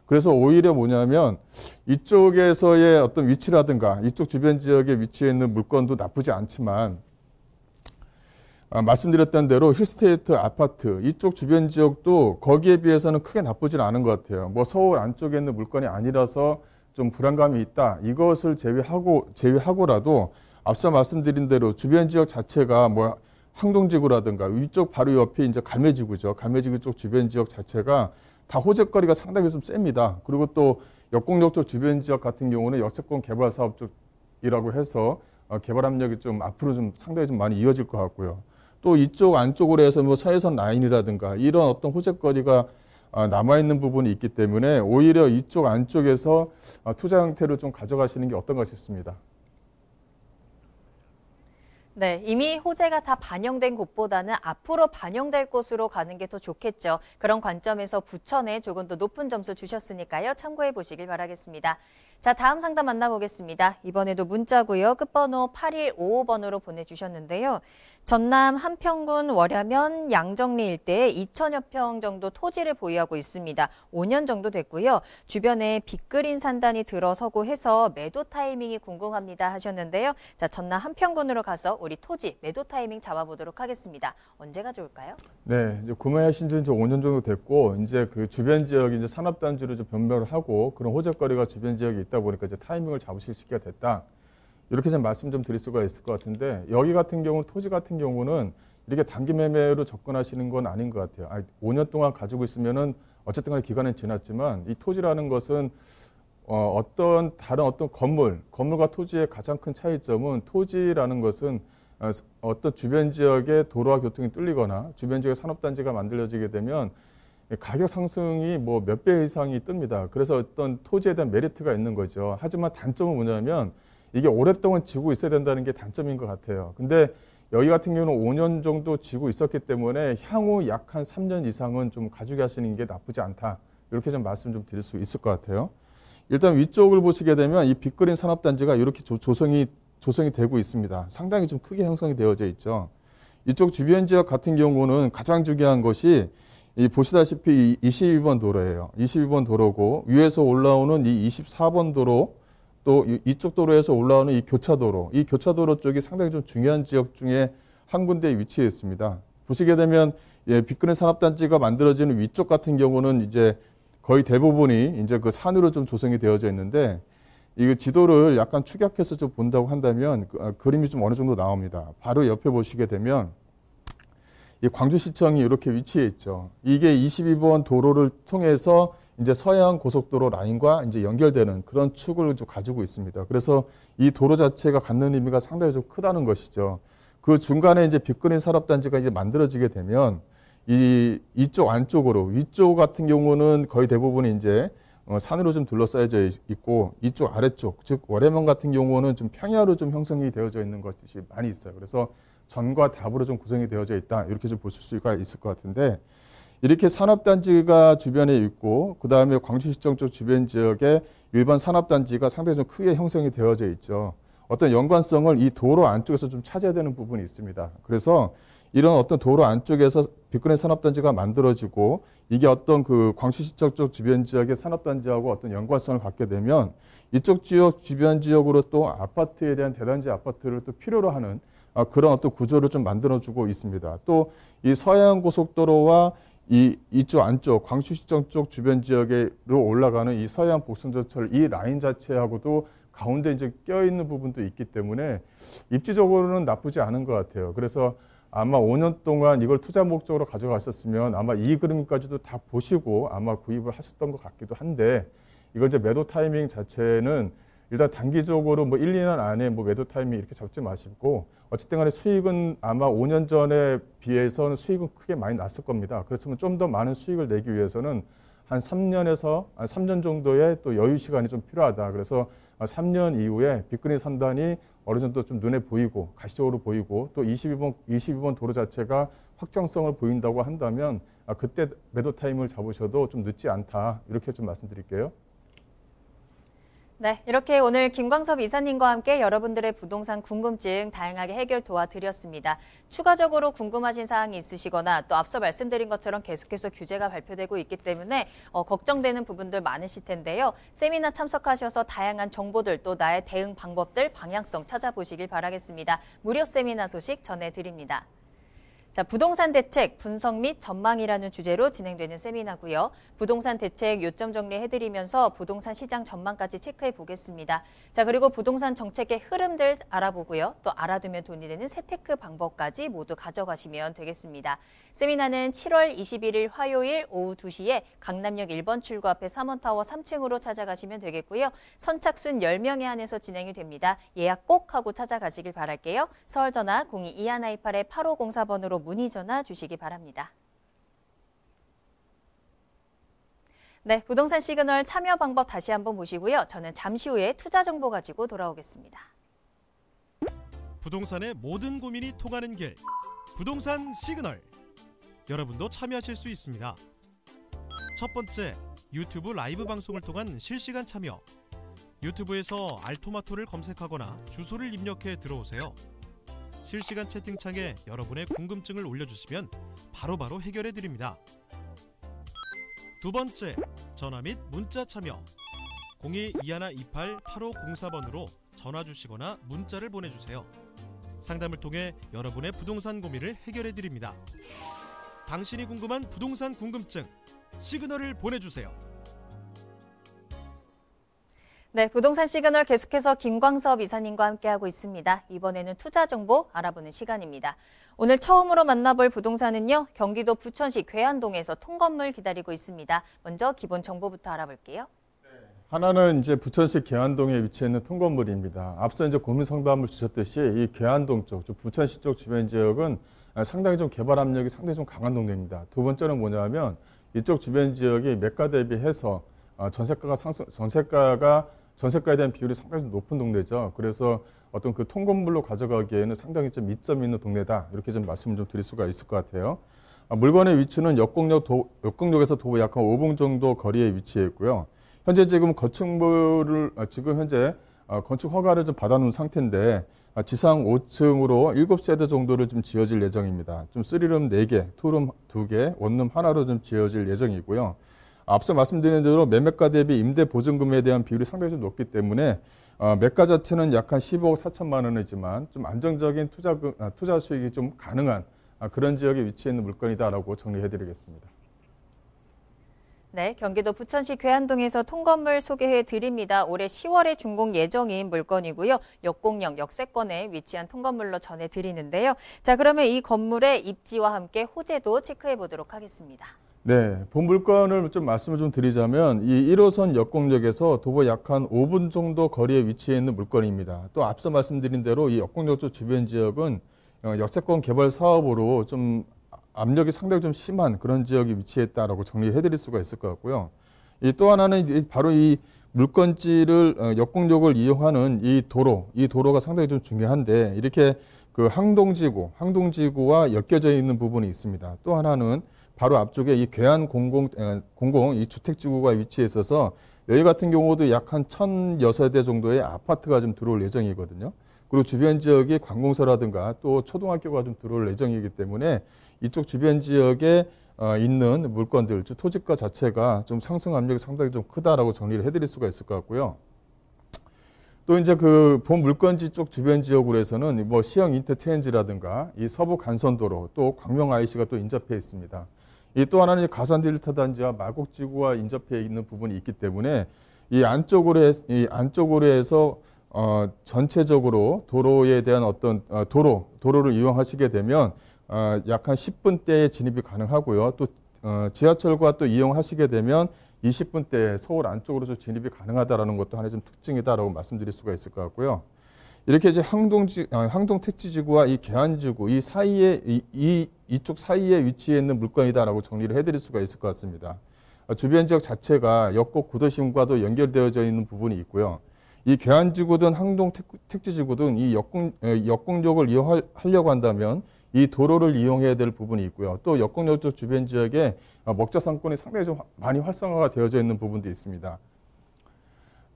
그래서 오히려 뭐냐면 이쪽에서의 어떤 위치라든가 이쪽 주변 지역에 위치해 있는 물건도 나쁘지 않지만 아, 말씀드렸던 대로 힐스테이트 아파트 이쪽 주변 지역도 거기에 비해서는 크게 나쁘진 않은 것 같아요. 뭐 서울 안쪽에 있는 물건이 아니라서 좀 불안감이 있다. 이것을 제외하고 제외하고라도 앞서 말씀드린 대로 주변 지역 자체가 뭐 항동지구라든가 위쪽 바로 옆에 이제 갈매지구죠. 갈매지구 쪽 주변 지역 자체가 다 호재거리가 상당히 좀 셉니다. 그리고 또 역공역 쪽 주변 지역 같은 경우는 역세권 개발 사업 쪽이라고 해서 어, 개발 압력이 좀 앞으로 좀 상당히 좀 많이 이어질 것 같고요. 또 이쪽 안쪽으로 해서 뭐사회선 라인이라든가 이런 어떤 호재거리가 아, 남아있는 부분이 있기 때문에 오히려 이쪽 안쪽에서 아, 투자 형태를 좀 가져가시는 게 어떤가 싶습니다. 네, 이미 호재가 다 반영된 곳보다는 앞으로 반영될 곳으로 가는 게 더 좋겠죠. 그런 관점에서 부천에 조금 더 높은 점수 주셨으니까요. 참고해 보시길 바라겠습니다. 자, 다음 상담 만나보겠습니다. 이번에도 문자고요. 끝번호 8155번으로 보내주셨는데요. 전남 한평군 월야면 양정리 일대에 2천여 평 정도 토지를 보유하고 있습니다. 5년 정도 됐고요. 주변에 빅그린 산단이 들어서고 해서 매도 타이밍이 궁금합니다 하셨는데요. 자, 전남 한평군으로 가서 우리 토지 매도 타이밍 잡아보도록 하겠습니다. 언제가 좋을까요? 네, 이제 구매하신 지는 5년 정도 됐고 이제 그 주변 지역이 이제 산업 단지로 좀 변별을 하고 그런 호재거리가 주변 지역에 있다. 있다 보니까 이제 타이밍을 잡으실 시기가 됐다. 이렇게 좀 말씀 좀 드릴 수가 있을 것 같은데 여기 같은 경우 토지 같은 경우는 이렇게 단기 매매로 접근하시는 건 아닌 것 같아요. 아니, 5년 동안 가지고 있으면은 어쨌든 간에 기간은 지났지만 이 토지라는 것은 어, 어떤 다른 어떤 건물, 건물과 토지의 가장 큰 차이점은 토지라는 것은 어, 어떤 주변 지역에 도로와 교통이 뚫리거나 주변 지역에 산업단지가 만들어지게 되면 예, 가격 상승이 뭐 몇 배 이상이 뜹니다. 그래서 어떤 토지에 대한 메리트가 있는 거죠. 하지만 단점은 뭐냐면 이게 오랫동안 지고 있어야 된다는 게 단점인 것 같아요. 근데 여기 같은 경우는 5년 정도 지고 있었기 때문에 향후 약 한 3년 이상은 좀 가지고 하시는 게 나쁘지 않다. 이렇게 좀 말씀 좀 드릴 수 있을 것 같아요. 일단 위쪽을 보시게 되면 이 빅그린 산업단지가 이렇게 조, 조성이 조성이 되고 있습니다. 상당히 좀 크게 형성이 되어져 있죠. 이쪽 주변 지역 같은 경우는 가장 중요한 것이 이 보시다시피 22번 도로예요. 22번 도로고 위에서 올라오는 이 24번 도로 또 이쪽 도로에서 올라오는 이 교차도로 이 교차도로 쪽이 상당히 좀 중요한 지역 중에 한 군데 위치해 있습니다. 보시게 되면 예, 빗그는 산업단지가 만들어지는 위쪽 같은 경우는 이제 거의 대부분이 이제 그 산으로 좀 조성이 되어져 있는데 이 지도를 약간 축약해서 좀 본다고 한다면 그, 아, 그림이 좀 어느 정도 나옵니다. 바로 옆에 보시게 되면 이 광주시청이 이렇게 위치해 있죠. 이게 22번 도로를 통해서 이제 서해안 고속도로 라인과 이제 연결되는 그런 축을 좀 가지고 있습니다. 그래서 이 도로 자체가 갖는 의미가 상당히 좀 크다는 것이죠. 그 중간에 이제 빅그린 산업단지가 이제 만들어지게 되면 이 이쪽 안쪽으로 위쪽 같은 경우는 거의 대부분 이제 어, 산으로 좀 둘러싸여져 있고 이쪽 아래쪽 즉 월해면 같은 경우는 좀 평야로 좀 형성이 되어져 있는 것이 많이 있어요. 그래서 전과 답으로 좀 구성이 되어져 있다. 이렇게 좀 보실 수가 있을 것 같은데 이렇게 산업단지가 주변에 있고 그 다음에 광주시청 쪽 주변 지역에 일반 산업단지가 상당히 좀 크게 형성이 되어져 있죠. 어떤 연관성을 이 도로 안쪽에서 좀 찾아야 되는 부분이 있습니다. 그래서 이런 어떤 도로 안쪽에서 빅그린 산업단지가 만들어지고 이게 어떤 그 광주시청 쪽 주변 지역의 산업단지하고 어떤 연관성을 갖게 되면 이쪽 지역 주변 지역으로 또 아파트에 대한 대단지 아파트를 또 필요로 하는 아, 그런 어떤 구조를 좀 만들어주고 있습니다. 또 이 서해안 고속도로와 이 이쪽 안쪽 광주시청 쪽 주변 지역으로 올라가는 이 서해안 복선전철 이 라인 자체하고도 가운데 이제 껴 있는 부분도 있기 때문에 입지적으로는 나쁘지 않은 것 같아요. 그래서 아마 5년 동안 이걸 투자 목적으로 가져가셨으면 아마 이 그림까지도 다 보시고 아마 구입을 하셨던 것 같기도 한데 이걸 이제 매도 타이밍 자체는 일단 단기적으로 뭐 1, 2년 안에 뭐 매도 타이밍 이렇게 잡지 마시고 어쨌든 간에 수익은 아마 5년 전에 비해서는 수익은 크게 많이 났을 겁니다. 그렇지만 좀 더 많은 수익을 내기 위해서는 한 3년에서 한 3년 정도의 또 여유 시간이 좀 필요하다. 그래서 3년 아, 이후에 빅그린 산단이 어느 정도 좀 눈에 보이고 가시적으로 보이고 또 22번 22번 도로 자체가 확장성을 보인다고 한다면 아, 그때 매도 타임을 잡으셔도 좀 늦지 않다. 이렇게 좀 말씀드릴게요. 네, 이렇게 오늘 김광섭 이사님과 함께 여러분들의 부동산 궁금증 다양하게 해결 도와드렸습니다. 추가적으로 궁금하신 사항이 있으시거나 또 앞서 말씀드린 것처럼 계속해서 규제가 발표되고 있기 때문에 어, 걱정되는 부분들 많으실 텐데요. 세미나 참석하셔서 다양한 정보들 또 나의 대응 방법들 방향성 찾아보시길 바라겠습니다. 무료 세미나 소식 전해드립니다. 자, 부동산 대책 분석 및 전망이라는 주제로 진행되는 세미나고요. 부동산 대책 요점 정리해드리면서 부동산 시장 전망까지 체크해 보겠습니다. 자, 그리고 부동산 정책의 흐름들 알아보고요. 또 알아두면 돈이 되는 세테크 방법까지 모두 가져가시면 되겠습니다. 세미나는 7월 21일 화요일 오후 2시에 강남역 1번 출구 앞에 3원타워 3층으로 찾아가시면 되겠고요. 선착순 10명에 한해서 진행이 됩니다. 예약 꼭 하고 찾아가시길 바랄게요. 서울전화 02-2128-8504번으로 문의 전화 주시기 바랍니다. 네, 부동산 시그널 참여 방법 다시 한번 보시고요. 저는 잠시 후에 투자 정보 가지고 돌아오겠습니다. 부동산의 모든 고민이 통하는 길, 부동산 시그널. 여러분도 참여하실 수 있습니다. 첫 번째, 유튜브 라이브 방송을 통한 실시간 참여. 유튜브에서 알토마토를 검색하거나 주소를 입력해 들어오세요. 실시간 채팅창에 여러분의 궁금증을 올려주시면 바로바로 해결해드립니다. 두 번째, 전화 및 문자 참여 02-2128-8504번으로 전화 주시거나 문자를 보내주세요. 상담을 통해 여러분의 부동산 고민을 해결해드립니다. 당신이 궁금한 부동산 궁금증 시그널을 보내주세요. 네, 부동산 시그널 계속해서 김광섭 이사님과 함께하고 있습니다. 이번에는 투자 정보 알아보는 시간입니다. 오늘 처음으로 만나볼 부동산은요, 경기도 부천시 괴안동에서 통건물 기다리고 있습니다. 먼저 기본 정보부터 알아볼게요. 하나는 이제 부천시 괴안동에 위치해 있는 통건물입니다. 앞서 이제 고민 상담을 주셨듯이 이괴안동 쪽, 부천시 쪽 주변 지역은 상당히 좀 개발 압력이 상당히 좀 강한 동네입니다. 두 번째는 뭐냐면 이쪽 주변 지역이 매가 대비해서 어, 전세가가 상승, 전세가가 전세가에 대한 비율이 상당히 높은 동네죠. 그래서 어떤 그 통건물로 가져가기에는 상당히 좀 이점이 있는 동네다. 이렇게 좀 말씀을 좀 드릴 수가 있을 것 같아요. 아, 물건의 위치는 역곡역 도, 역곡역에서 도보 약 한 5분 정도 거리에 위치해 있고요. 현재 지금 건축물을 아, 지금 현재 아, 건축 허가를 좀 받아놓은 상태인데 아, 지상 5층으로 7세대 정도를 좀 지어질 예정입니다. 좀 쓰리룸 4개, 투룸 2개, 원룸 하나로 좀 지어질 예정이고요. 앞서 말씀드린 대로 매매가 대비 임대 보증금에 대한 비율이 상당히 좀 높기 때문에 어, 매가 자체는 약한 15억 4천만 원이지만 좀 안정적인 투자 그, 아, 투자 수익이 좀 가능한 아, 그런 지역에 위치해 있는 물건이다라고 정리해드리겠습니다. 네, 경기도 부천시 괴한동에서 통건물 소개해 드립니다. 올해 10월에 준공 예정인 물건이고요. 역공역 역세권에 위치한 통건물로 전해 드리는데요. 자, 그러면 이 건물의 입지와 함께 호재도 체크해 보도록 하겠습니다. 네, 본 물건을 좀 말씀을 좀 드리자면 이 1호선 역공역에서 도보 약 한 5분 정도 거리에 위치해 있는 물건입니다. 또 앞서 말씀드린 대로 이 역공역 쪽 주변 지역은 어, 역세권 개발 사업으로 좀 압력이 상당히 좀 심한 그런 지역이 위치했다라고 정리해 드릴 수가 있을 것 같고요. 이또 하나는 바로 이 물건지를 어, 역공역을 이용하는 이 도로, 이 도로가 상당히 좀 중요한데 이렇게 그 항동지구, 항동지구와 엮여져 있는 부분이 있습니다. 또 하나는 바로 앞쪽에 이괴한 공공 공공 이 주택 지구가 위치해 있어서 여기 같은 경우도 약 한 천 여섯 대 정도의 아파트가 좀 들어올 예정이거든요. 그리고 주변 지역이 관공서라든가 또 초등학교가 좀 들어올 예정이기 때문에 이쪽 주변 지역에 어, 있는 물건들, 토지가 자체가 좀 상승 압력이 상당히 좀 크다라고 정리를 해드릴 수가 있을 것 같고요. 또 이제 그 본 물건지 쪽 주변 지역으로 해서는 뭐시형 인터체인지라든가 이 서부 간선도로 또 광명 IC가 또 인접해 있습니다. 이또 하나는 가산 델타 단지와 마곡지구와 인접해 있는 부분이 있기 때문에 이 안쪽으로 해서, 이 안쪽으로 해서 어, 전체적으로 도로에 대한 어떤 어, 도로 도로를 이용하시게 되면 어, 약한 10분대에 진입이 가능하고요. 또 어, 지하철과 또 이용하시게 되면 20분대에 서울 안쪽으로서 진입이 가능하다라는 것도 하나의 좀 특징이다라고 말씀드릴 수가 있을 것 같고요. 이렇게 이제 항동 아, 항동 택지 지구와 이 개안 지구 이 사이에 이, 이 이쪽 사이에 위치해 있는 물건이다라고 정리를 해드릴 수가 있을 것 같습니다. 어, 주변 지역 자체가 역곡 구도심과도 연결되어져 있는 부분이 있고요. 이 개안 지구든 항동 택지 지구든 이 역공 역공역을 이용하려고 한다면 이 도로를 이용해야 될 부분이 있고요. 또 역공역 쪽 주변 지역에 어, 먹자 상권이 상당히 좀 많이 활성화가 되어져 있는 부분도 있습니다.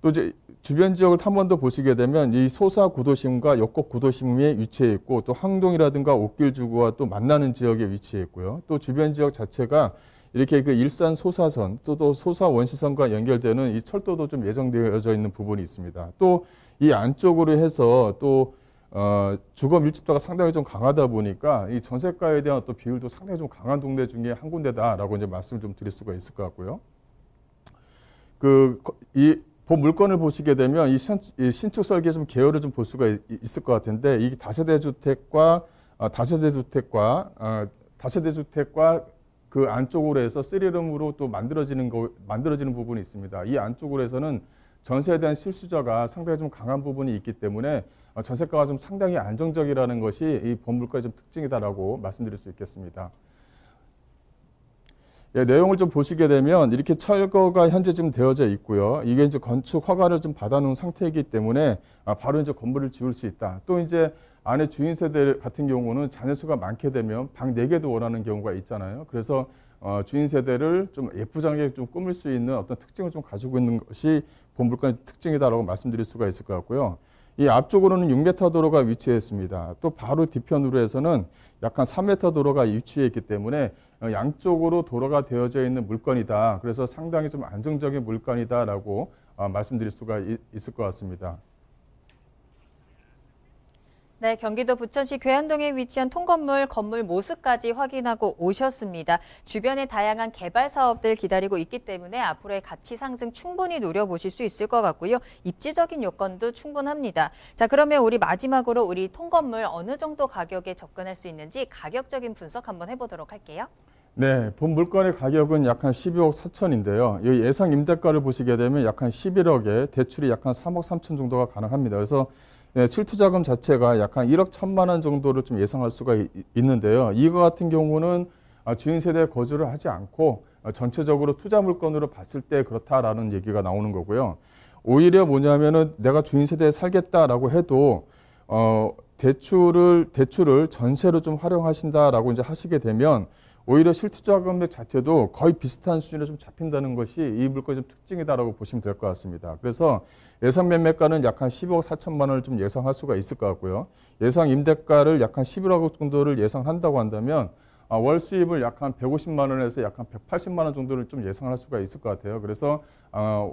또 이제 주변 지역을 한 번 더 보시게 되면 이 소사 구도심과 역곡 구도심에 위치해 있고 또 항동이라든가 옥길 주구와 또 만나는 지역에 위치해 있고요. 또 주변 지역 자체가 이렇게 그 일산 소사선 또, 또 소사 원시선과 연결되는 이 철도도 좀 예정되어져 있는 부분이 있습니다. 또 이 안쪽으로 해서 또 어, 주거 밀집도가 상당히 좀 강하다 보니까 이 전세가에 대한 또 비율도 상당히 좀 강한 동네 중에 한 군데다라고 이제 말씀을 좀 드릴 수가 있을 것 같고요. 그, 이본 물건을 보시게 되면 이 신축 설계 좀 계열을 좀 볼 수가 있을 것 같은데 이 다세대 주택과 아, 다세대 주택과 아, 다세대 주택과 그 안쪽으로 해서 쓰리룸으로또 만들어지는 거 만들어지는 부분이 있습니다. 이 안쪽으로 해서는 전세에 대한 실수자가 상당히 좀 강한 부분이 있기 때문에 아, 전세가가 좀 상당히 안정적이라는 것이 이 본물가의좀 특징이다라고 말씀드릴 수 있겠습니다. 예, 내용을 좀 보시게 되면 이렇게 철거가 현재 지금 되어져 있고요. 이게 이제 건축 허가를 좀 받아놓은 상태이기 때문에 아, 바로 이제 건물을 지을 수 있다. 또 이제 안에 주인 세대 같은 경우는 자녀 수가 많게 되면 방 4개도 원하는 경우가 있잖아요. 그래서 어, 주인 세대를 좀 예쁘장하게 좀 꾸밀 수 있는 어떤 특징을 좀 가지고 있는 것이 본물가의 특징이다라고 말씀드릴 수가 있을 것 같고요. 이 앞쪽으로는 6m 도로가 위치해 있습니다. 또 바로 뒤편으로 해서는 약간 3m 도로가 위치해 있기 때문에 어, 양쪽으로 도로가 되어져 있는 물건이다. 그래서 상당히 좀 안정적인 물건이다라고 어, 말씀드릴 수가 있을 것 같습니다. 네, 경기도 부천시 괴한동에 위치한 통건물 건물 모습까지 확인하고 오셨습니다. 주변의 다양한 개발 사업들 기다리고 있기 때문에 앞으로의 가치 상승 충분히 누려보실 수 있을 것 같고요. 입지적인 요건도 충분합니다. 자, 그러면 우리 마지막으로 우리 통건물 어느 정도 가격에 접근할 수 있는지 가격적인 분석 한번 해보도록 할게요. 네, 본 물건의 가격은 약한 12억 4천인데요. 이 예상 임대가를 보시게 되면 약한 11억에 대출이 약한 3억 3천 정도가 가능합니다. 그래서 네, 실투자금 자체가 약한 1억 1 천만 원 정도를 좀 예상할 수가 이, 있는데요. 이거 같은 경우는 아, 주인 세대에 거주를 하지 않고 아, 전체적으로 투자 물건으로 봤을 때 그렇다라는 얘기가 나오는 거고요. 오히려 뭐냐면은 내가 주인 세대에 살겠다라고 해도 어 대출을 대출을 전세로 좀 활용하신다라고 이제 하시게 되면 오히려 실투자금액 자체도 거의 비슷한 수준에 좀 잡힌다는 것이 이 물건의 좀 특징이다라고 보시면 될 것 같습니다. 그래서 예상 매매가는 약 한 10억 4천만 원을 좀 예상할 수가 있을 것 같고요. 예상 임대가를 약 한 11억 정도를 예상한다고 한다면 아, 월 수입을 약 한 150만 원에서 약 한 180만 원 정도를 좀 예상할 수가 있을 것 같아요. 그래서 아,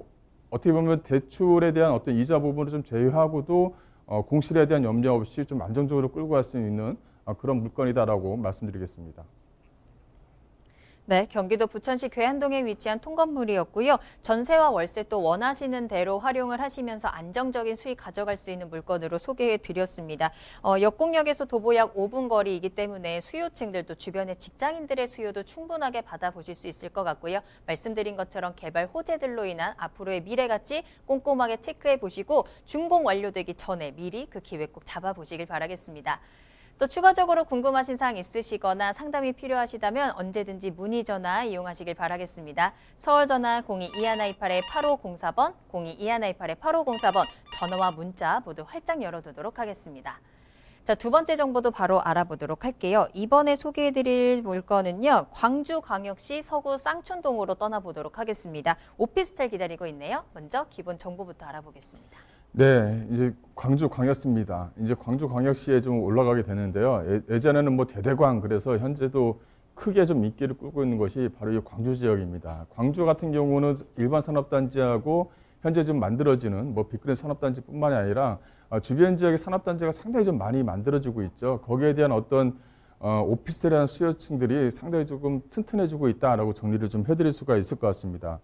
어떻게 보면 대출에 대한 어떤 이자 부분을 좀 제외하고도 어, 공실에 대한 염려 없이 좀 안정적으로 끌고 갈 수 있는 아, 그런 물건이다라고 말씀드리겠습니다. 네, 경기도 부천시 괴한동에 위치한 통건물이었고요. 전세와 월세 또 원하시는 대로 활용을 하시면서 안정적인 수익 가져갈 수 있는 물건으로 소개해 드렸습니다. 어, 역곡역에서 도보 약 5분 거리이기 때문에 수요층들도 주변의 직장인들의 수요도 충분하게 받아보실 수 있을 것 같고요. 말씀드린 것처럼 개발 호재들로 인한 앞으로의 미래 같이 꼼꼼하게 체크해 보시고 준공 완료되기 전에 미리 그 기회 꼭 잡아보시길 바라겠습니다. 또 추가적으로 궁금하신 사항 있으시거나 상담이 필요하시다면 언제든지 문의 전화 이용하시길 바라겠습니다. 서울 전화 0 2 2 2 8 8 5 0 4번0 2 2 2 8 8 5 0 4번 전화와 문자 모두 활짝 열어두도록 하겠습니다. 자, 두 번째 정보도 바로 알아보도록 할게요. 이번에 소개해 드릴 물건은요. 광주 광역시 서구 쌍촌동으로 떠나보도록 하겠습니다. 오피스텔 기다리고 있네요. 먼저 기본 정보부터 알아보겠습니다. 네, 이제 광주 광역시입니다. 이제 광주 광역시에 좀 올라가게 되는데요. 예, 예전에는 뭐 대대광 그래서 현재도 크게 좀 인기를 끌고 있는 것이 바로 이 광주 지역입니다. 광주 같은 경우는 일반 산업단지하고 현재 좀 만들어지는 뭐 빅그린 산업단지뿐만이 아니라 어, 주변 지역의 산업단지가 상당히 좀 많이 만들어지고 있죠. 거기에 대한 어떤 어, 오피스텔이나 수요층들이 상당히 조금 튼튼해지고 있다라고 정리를 좀 해드릴 수가 있을 것 같습니다.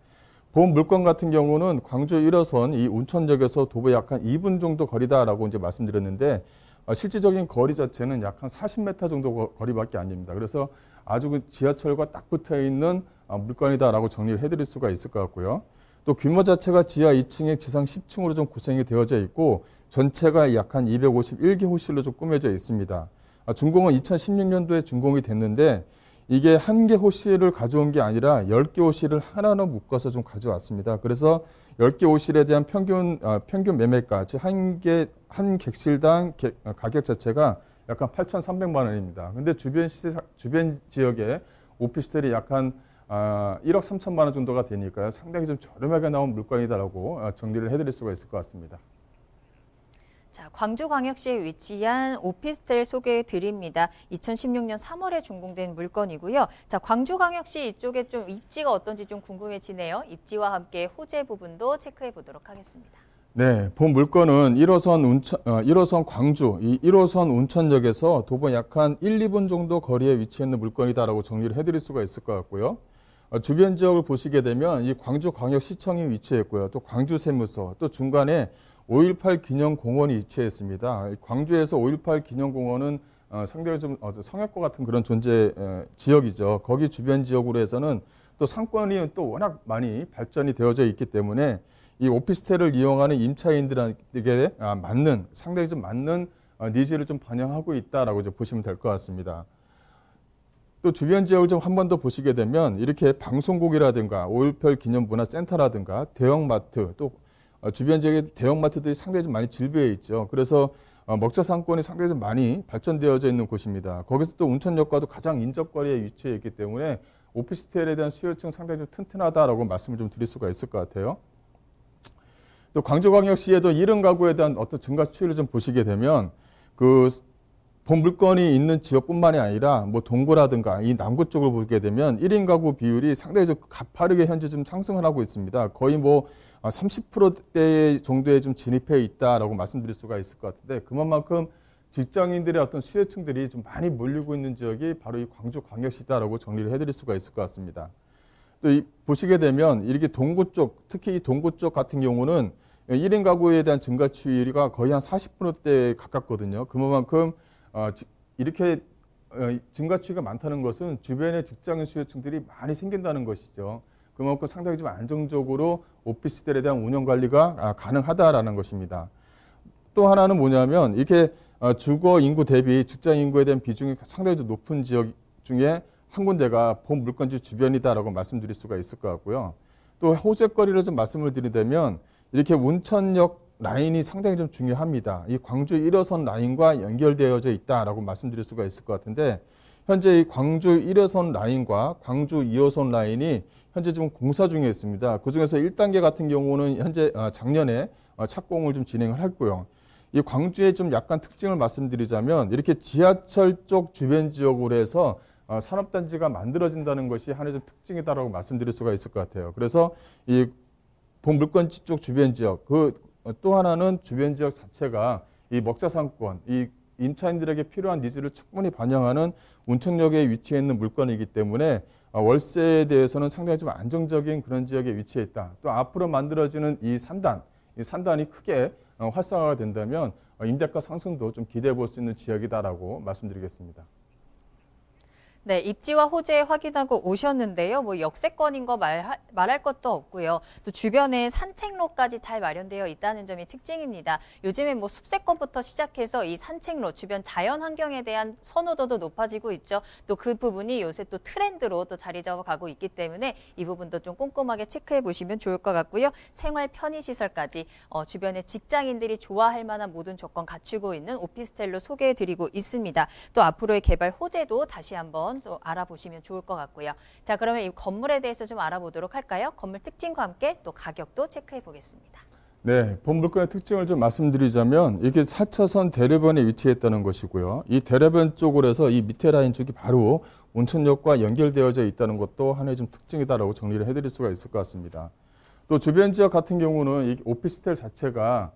본 물건 같은 경우는 광주 1호선 이 운천역에서 도보 약 한 2분 정도 거리다라고 이제 말씀드렸는데 어, 실질적인 거리 자체는 약 한 40m 정도 거리밖에 아닙니다 그래서 아주 그 지하철과 딱 붙어 있는 어, 물건이다라고 정리를 해드릴 수가 있을 것 같고요. 또 규모 자체가 지하 2층에 지상 10층으로 좀 구성이 되어져 있고 전체가 약 한 251개 호실로 좀 꾸며져 있습니다. 중공은 아, 2016년도에 중공이 됐는데 이게 한 개 호실을 가져온 게 아니라 10개 호실을 하나로 묶어서 좀 가져왔습니다. 그래서 10개 호실에 대한 평균, 아, 평균 매매가, 즉, 한 개, 한 객실당 개, 아, 가격 자체가 약간 8,300만 원입니다. 근데 주변 시세, 주변 지역에 오피스텔이 약한 아, 1억 3천만 원 정도가 되니까 상당히 좀 저렴하게 나온 물건이다라고 아, 정리를 해드릴 수가 있을 것 같습니다. 자, 광주광역시에 위치한 오피스텔 소개해 드립니다. 2016년 3월에 준공된 물건이고요. 자, 광주광역시 이쪽에 좀 입지가 어떤지 좀 궁금해지네요. 입지와 함께 호재 부분도 체크해 보도록 하겠습니다. 네, 본 물건은 1호선 운천, 1호선 어, 광주, 이 1호선 운천역에서 도보 약 한 1, 2분 정도 거리에 위치해 있는 물건이다라고 정리를 해드릴 수가 있을 것 같고요. 어, 주변 지역을 보시게 되면 이 광주광역시청이 위치했고요. 또 광주세무서, 또 중간에 5.18 기념공원이 이취했습니다. 광주에서 5.18 기념공원은 어, 상대로 좀 어, 성역과 같은 그런 존재 지역이죠. 거기 주변 지역으로 해서는 또 상권이 또 워낙 많이 발전이 되어져 있기 때문에 이 오피스텔을 이용하는 임차인들에게 아, 맞는 상당히 좀 맞는 어, 니즈를 좀 반영하고 있다라고 이제 보시면 될 것 같습니다. 또 주변 지역을 좀 한 번 더 보시게 되면 이렇게 방송국이라든가 5.18 기념문화센터라든가 대형마트 또 어, 주변 지역의 대형마트들이 상당히 좀 많이 질비해 있죠. 그래서 어, 먹자 상권이 상당히 좀 많이 발전되어져 있는 곳입니다. 거기서 또온천역과도 가장 인접거리에 위치해 있기 때문에 오피스텔에 대한 수요층 상당히 좀 튼튼하다라고 말씀을 좀 드릴 수가 있을 것 같아요. 또 광주광역시에도 이런 가구에 대한 어떤 증가 추이를 좀 보시게 되면 그 본 물건이 있는 지역뿐만이 아니라 뭐 동구라든가 이 남구 쪽을 보게 되면 1인 가구 비율이 상당히 좀 가파르게 현재 좀 상승을 하고 있습니다. 거의 뭐 30%대 아, 정도에 좀 진입해 있다라고 말씀드릴 수가 있을 것 같은데 그만큼 직장인들의 어떤 수혜층들이 좀 많이 몰리고 있는 지역이 바로 이 광주 광역시다라고 정리를 해드릴 수가 있을 것 같습니다. 또 이 보시게 되면 이렇게 동구 쪽, 특히 이 동구 쪽 같은 경우는 1인 가구에 대한 증가 추이가 거의 한 40%대에 가깝거든요. 그만큼 어, 이렇게 어, 증가 추이가 많다는 것은 주변에 직장인 수요층들이 많이 생긴다는 것이죠. 그만큼 상당히 좀 안정적으로 오피스텔에 대한 운영 관리가 아, 가능하다라는 것입니다. 또 하나는 뭐냐면 이렇게 어, 주거 인구 대비 직장 인구에 대한 비중이 상당히 좀 높은 지역 중에 한 군데가 본 물건지 주변이다라고 말씀드릴 수가 있을 것 같고요. 또 호재거리를 좀 말씀을 드리자면 이렇게 온천역 라인이 상당히 좀 중요합니다. 이 광주 1호선 라인과 연결되어져 있다라고 말씀드릴 수가 있을 것 같은데 현재 이 광주 1호선 라인과 광주 2호선 라인이 현재 지금 공사 중에 있습니다. 그중에서 1단계 같은 경우는 현재 아, 작년에 아, 착공을 좀 진행을 했고요. 이 광주의 좀 약간 특징을 말씀드리자면 이렇게 지하철 쪽 주변 지역으로 해서 아, 산업단지가 만들어진다는 것이 하나의 좀 특징이다라고 말씀드릴 수가 있을 것 같아요. 그래서 이 본물건지 쪽 주변 지역 그 또 하나는 주변 지역 자체가 이 먹자상권 이 임차인들에게 필요한 니즈를 충분히 반영하는 운천역에 위치해 있는 물건이기 때문에 아, 월세에 대해서는 상당히 좀 안정적인 그런 지역에 위치해 있다. 또 앞으로 만들어지는 이 산단, 이 산단이 크게 어, 활성화가 된다면 어, 임대가 상승도 좀 기대해 볼 수 있는 지역이다라고 말씀드리겠습니다. 네, 입지와 호재 확인하고 오셨는데요. 뭐 역세권인 거 말, 말할 것도 없고요. 또 주변에 산책로까지 잘 마련되어 있다는 점이 특징입니다. 요즘에 뭐 숲세권부터 시작해서 이 산책로 주변 자연 환경에 대한 선호도도 높아지고 있죠. 또 그 부분이 요새 또 트렌드로 또 자리 잡아가고 있기 때문에 이 부분도 좀 꼼꼼하게 체크해 보시면 좋을 것 같고요. 생활 편의 시설까지 어, 주변에 직장인들이 좋아할 만한 모든 조건 갖추고 있는 오피스텔로 소개해 드리고 있습니다. 또 앞으로의 개발 호재도 다시 한번 또 알아보시면 좋을 것 같고요. 자, 그러면 이 건물에 대해서 좀 알아보도록 할까요? 건물 특징과 함께 또 가격도 체크해 보겠습니다. 네, 본 물건의 특징을 좀 말씀드리자면 이게 4차선 대례변에 위치했다는 것이고요. 이 대례변 쪽으로 해서 이 밑에 라인 쪽이 바로 온천역과 연결되어져 있다는 것도 하나의 좀 특징이다라고 정리를 해드릴 수가 있을 것 같습니다. 또 주변 지역 같은 경우는 오피스텔 자체가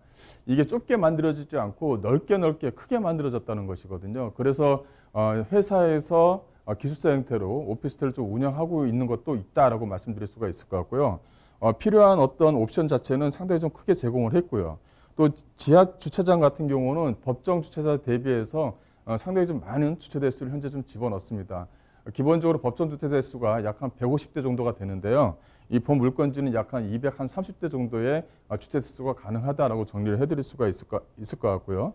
이게 좁게 만들어지지 않고 넓게 넓게 크게 만들어졌다는 것이거든요. 그래서 어, 회사에서 아, 기숙사 형태로 오피스텔 좀 운영하고 있는 것도 있다라고 말씀드릴 수가 있을 것 같고요. 어, 필요한 어떤 옵션 자체는 상당히 좀 크게 제공을 했고요. 또 지하 주차장 같은 경우는 법정 주차자 대비해서 어, 상당히 좀 많은 주차 대수를 현재 좀 집어넣습니다. 기본적으로 법정 주차 대수가 약 한 150대 정도가 되는데요. 이본 물건지는 약 한 230대 정도의 아, 주차 대수가 가능하다라고 정리를 해드릴 수가 있을 것 같고요.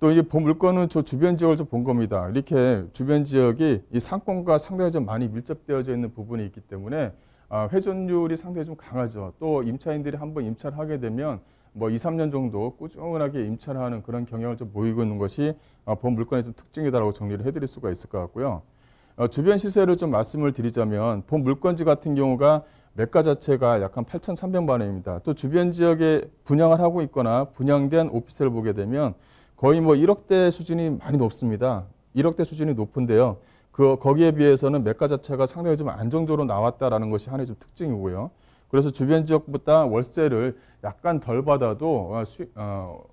또 이제 물건은 저 주변 지역을 좀 본 겁니다. 이렇게 주변 지역이 이 상권과 상당히 좀 많이 밀접되어져 있는 부분이 있기 때문에 아, 회전율이 상당히 좀 강하죠. 또 임차인들이 한번 임차를 하게 되면 뭐 2, 3년 정도 꾸준하게 임차를 하는 그런 경향을 좀 보이고 있는 것이 아, 본 물건의 좀 특징이다라고 정리를 해드릴 수가 있을 것 같고요. 어, 주변 시세를 좀 말씀을 드리자면 본 물건지 같은 경우가 매가 자체가 약한 8,300만 원입니다. 또 주변 지역에 분양을 하고 있거나 분양된 오피스텔을 보게 되면 거의 뭐 1억대 수준이 많이 높습니다. 1억대 수준이 높은데요. 그 거기에 비해서는 매가 자체가 상당히 좀 안정적으로 나왔다라는 것이 하나의 좀 특징이고요. 그래서 주변 지역보다 월세를 약간 덜 받아도 어, 수, 어,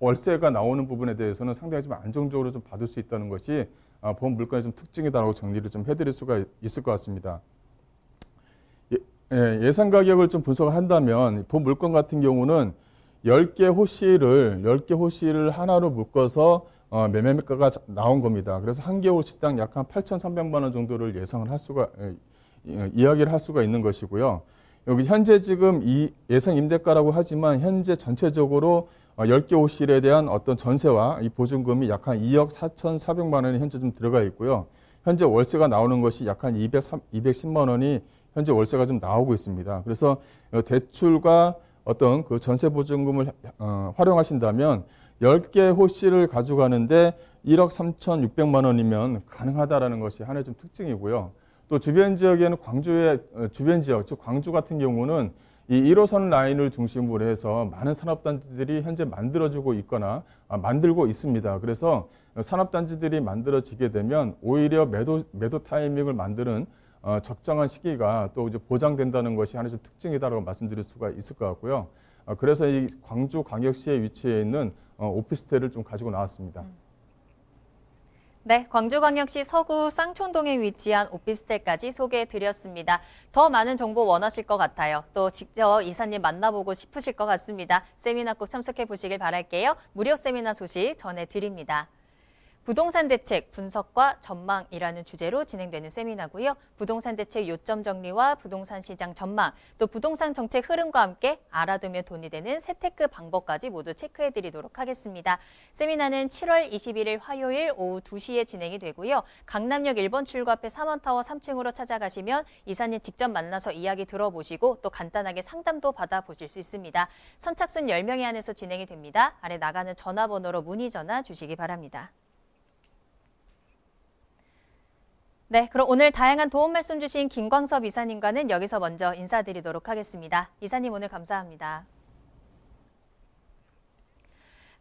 월세가 나오는 부분에 대해서는 상당히 좀 안정적으로 좀 받을 수 있다는 것이 어, 보험 물건의좀 특징이다라고 정리를 좀 해드릴 수가 있을 것 같습니다. 예, 예, 예상 가격을 좀 분석을 한다면 보험 물건 같은 경우는 10개 호씨를 10개 호씨를 하나로 묶어서 어, 매매가가 나온 겁니다. 그래서 한개호 시당 약 한 8,300만 원 정도를 예상을 할 수가 에, 어, 이야기를 할 수가 있는 것이고요. 여기 현재 지금 이 예상 임대가라고 하지만 현재 전체적으로 어, 10개 호실에 대한 어떤 전세와 이 보증금이 약 한 2억 4,400만 원이 현재 좀 들어가 있고요. 현재 월세가 나오는 것이 약 한 210만 원이 현재 월세가 좀 나오고 있습니다. 그래서 어, 대출과 어떤 그 전세 보증금을 어, 활용하신다면 10개 호실을 가져가는데 1억 3,600만 원이면 가능하다라는 것이 하나의 좀 특징이고요. 또 주변 지역에는 광주의 어, 주변 지역 즉 광주 같은 경우는 이 1호선 라인을 중심으로 해서 많은 산업단지들이 현재 만들어지고 있거나 아, 만들고 있습니다. 그래서 산업단지들이 만들어지게 되면 오히려 매도 매도 타이밍을 만드는 어, 적정한 시기가 또 이제 보장된다는 것이 하나의 좀 특징이다라고 말씀드릴 수가 있을 것 같고요. 어, 그래서 이 광주 광역시에 위치해 있는 어, 오피스텔을 좀 가지고 나왔습니다. 음. 네, 광주광역시 서구 쌍촌동에 위치한 오피스텔까지 소개해드렸습니다. 더 많은 정보 원하실 것 같아요. 또 직접 이사님 만나보고 싶으실 것 같습니다. 세미나 꼭 참석해 보시길 바랄게요. 무료 세미나 소식 전해드립니다. 부동산 대책 분석과 전망이라는 주제로 진행되는 세미나고요. 부동산 대책 요점 정리와 부동산 시장 전망, 또 부동산 정책 흐름과 함께 알아두면 돈이 되는 세테크 방법까지 모두 체크해 드리도록 하겠습니다. 세미나는 7월 21일 화요일 오후 2시에 진행이 되고요. 강남역 1번 출구 앞에 삼원타워 3층으로 찾아가시면 이사님 직접 만나서 이야기 들어보시고 또 간단하게 상담도 받아보실 수 있습니다. 선착순 10명에 한해서 진행이 됩니다. 아래 나가는 전화번호로 문의 전화 주시기 바랍니다. 네, 그럼 오늘 다양한 도움 말씀 주신 김광섭 이사님과는 여기서 먼저 인사드리도록 하겠습니다. 이사님 오늘 감사합니다.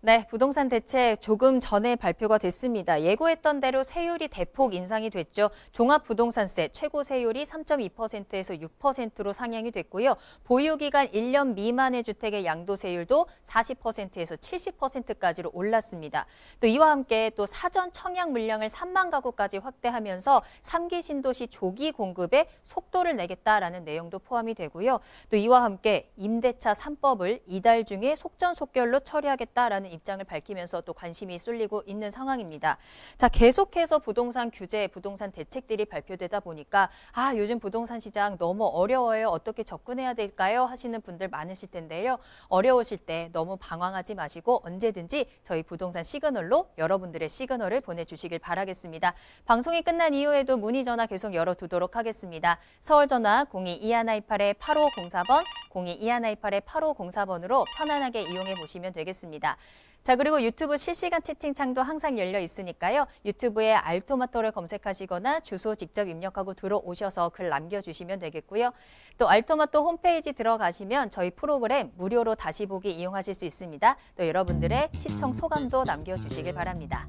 네, 부동산 대책 조금 전에 발표가 됐습니다. 예고했던 대로 세율이 대폭 인상이 됐죠. 종합부동산세 최고 세율이 3.2%에서 6%로 상향이 됐고요. 보유기간 1년 미만의 주택의 양도세율도 40%에서 70%까지로 올랐습니다. 또 이와 함께 또 사전 청약 물량을 3만 가구까지 확대하면서 3기 신도시 조기 공급에 속도를 내겠다라는 내용도 포함이 되고요. 또 이와 함께 임대차 3법을 이달 중에 속전속결로 처리하겠다라는 입장을 밝히면서 또 관심이 쏠리고 있는 상황입니다. 자, 계속해서 부동산 규제, 부동산 대책들이 발표되다 보니까 아, 요즘 부동산 시장 너무 어려워요. 어떻게 접근해야 될까요? 하시는 분들 많으실 텐데요. 어려우실 때 너무 방황하지 마시고 언제든지 저희 부동산 시그널로 여러분들의 시그널을 보내주시길 바라겠습니다. 방송이 끝난 이후에도 문의 전화 계속 열어두도록 하겠습니다. 서울 전화 02-2128-8504번, 02-2128-8504번으로 편안하게 이용해 보시면 되겠습니다. 자 그리고 유튜브 실시간 채팅창도 항상 열려 있으니까요. 유튜브에 알토마토를 검색하시거나 주소 직접 입력하고 들어오셔서 글 남겨주시면 되겠고요. 또 알토마토 홈페이지 들어가시면 저희 프로그램 무료로 다시 보기 이용하실 수 있습니다. 또 여러분들의 시청 소감도 남겨주시길 바랍니다.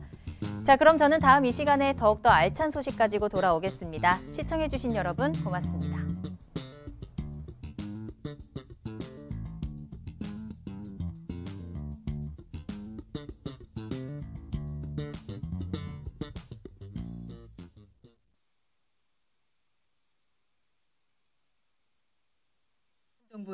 자 그럼 저는 다음 이 시간에 더욱더 알찬 소식 가지고 돌아오겠습니다. 시청해주신 여러분 고맙습니다.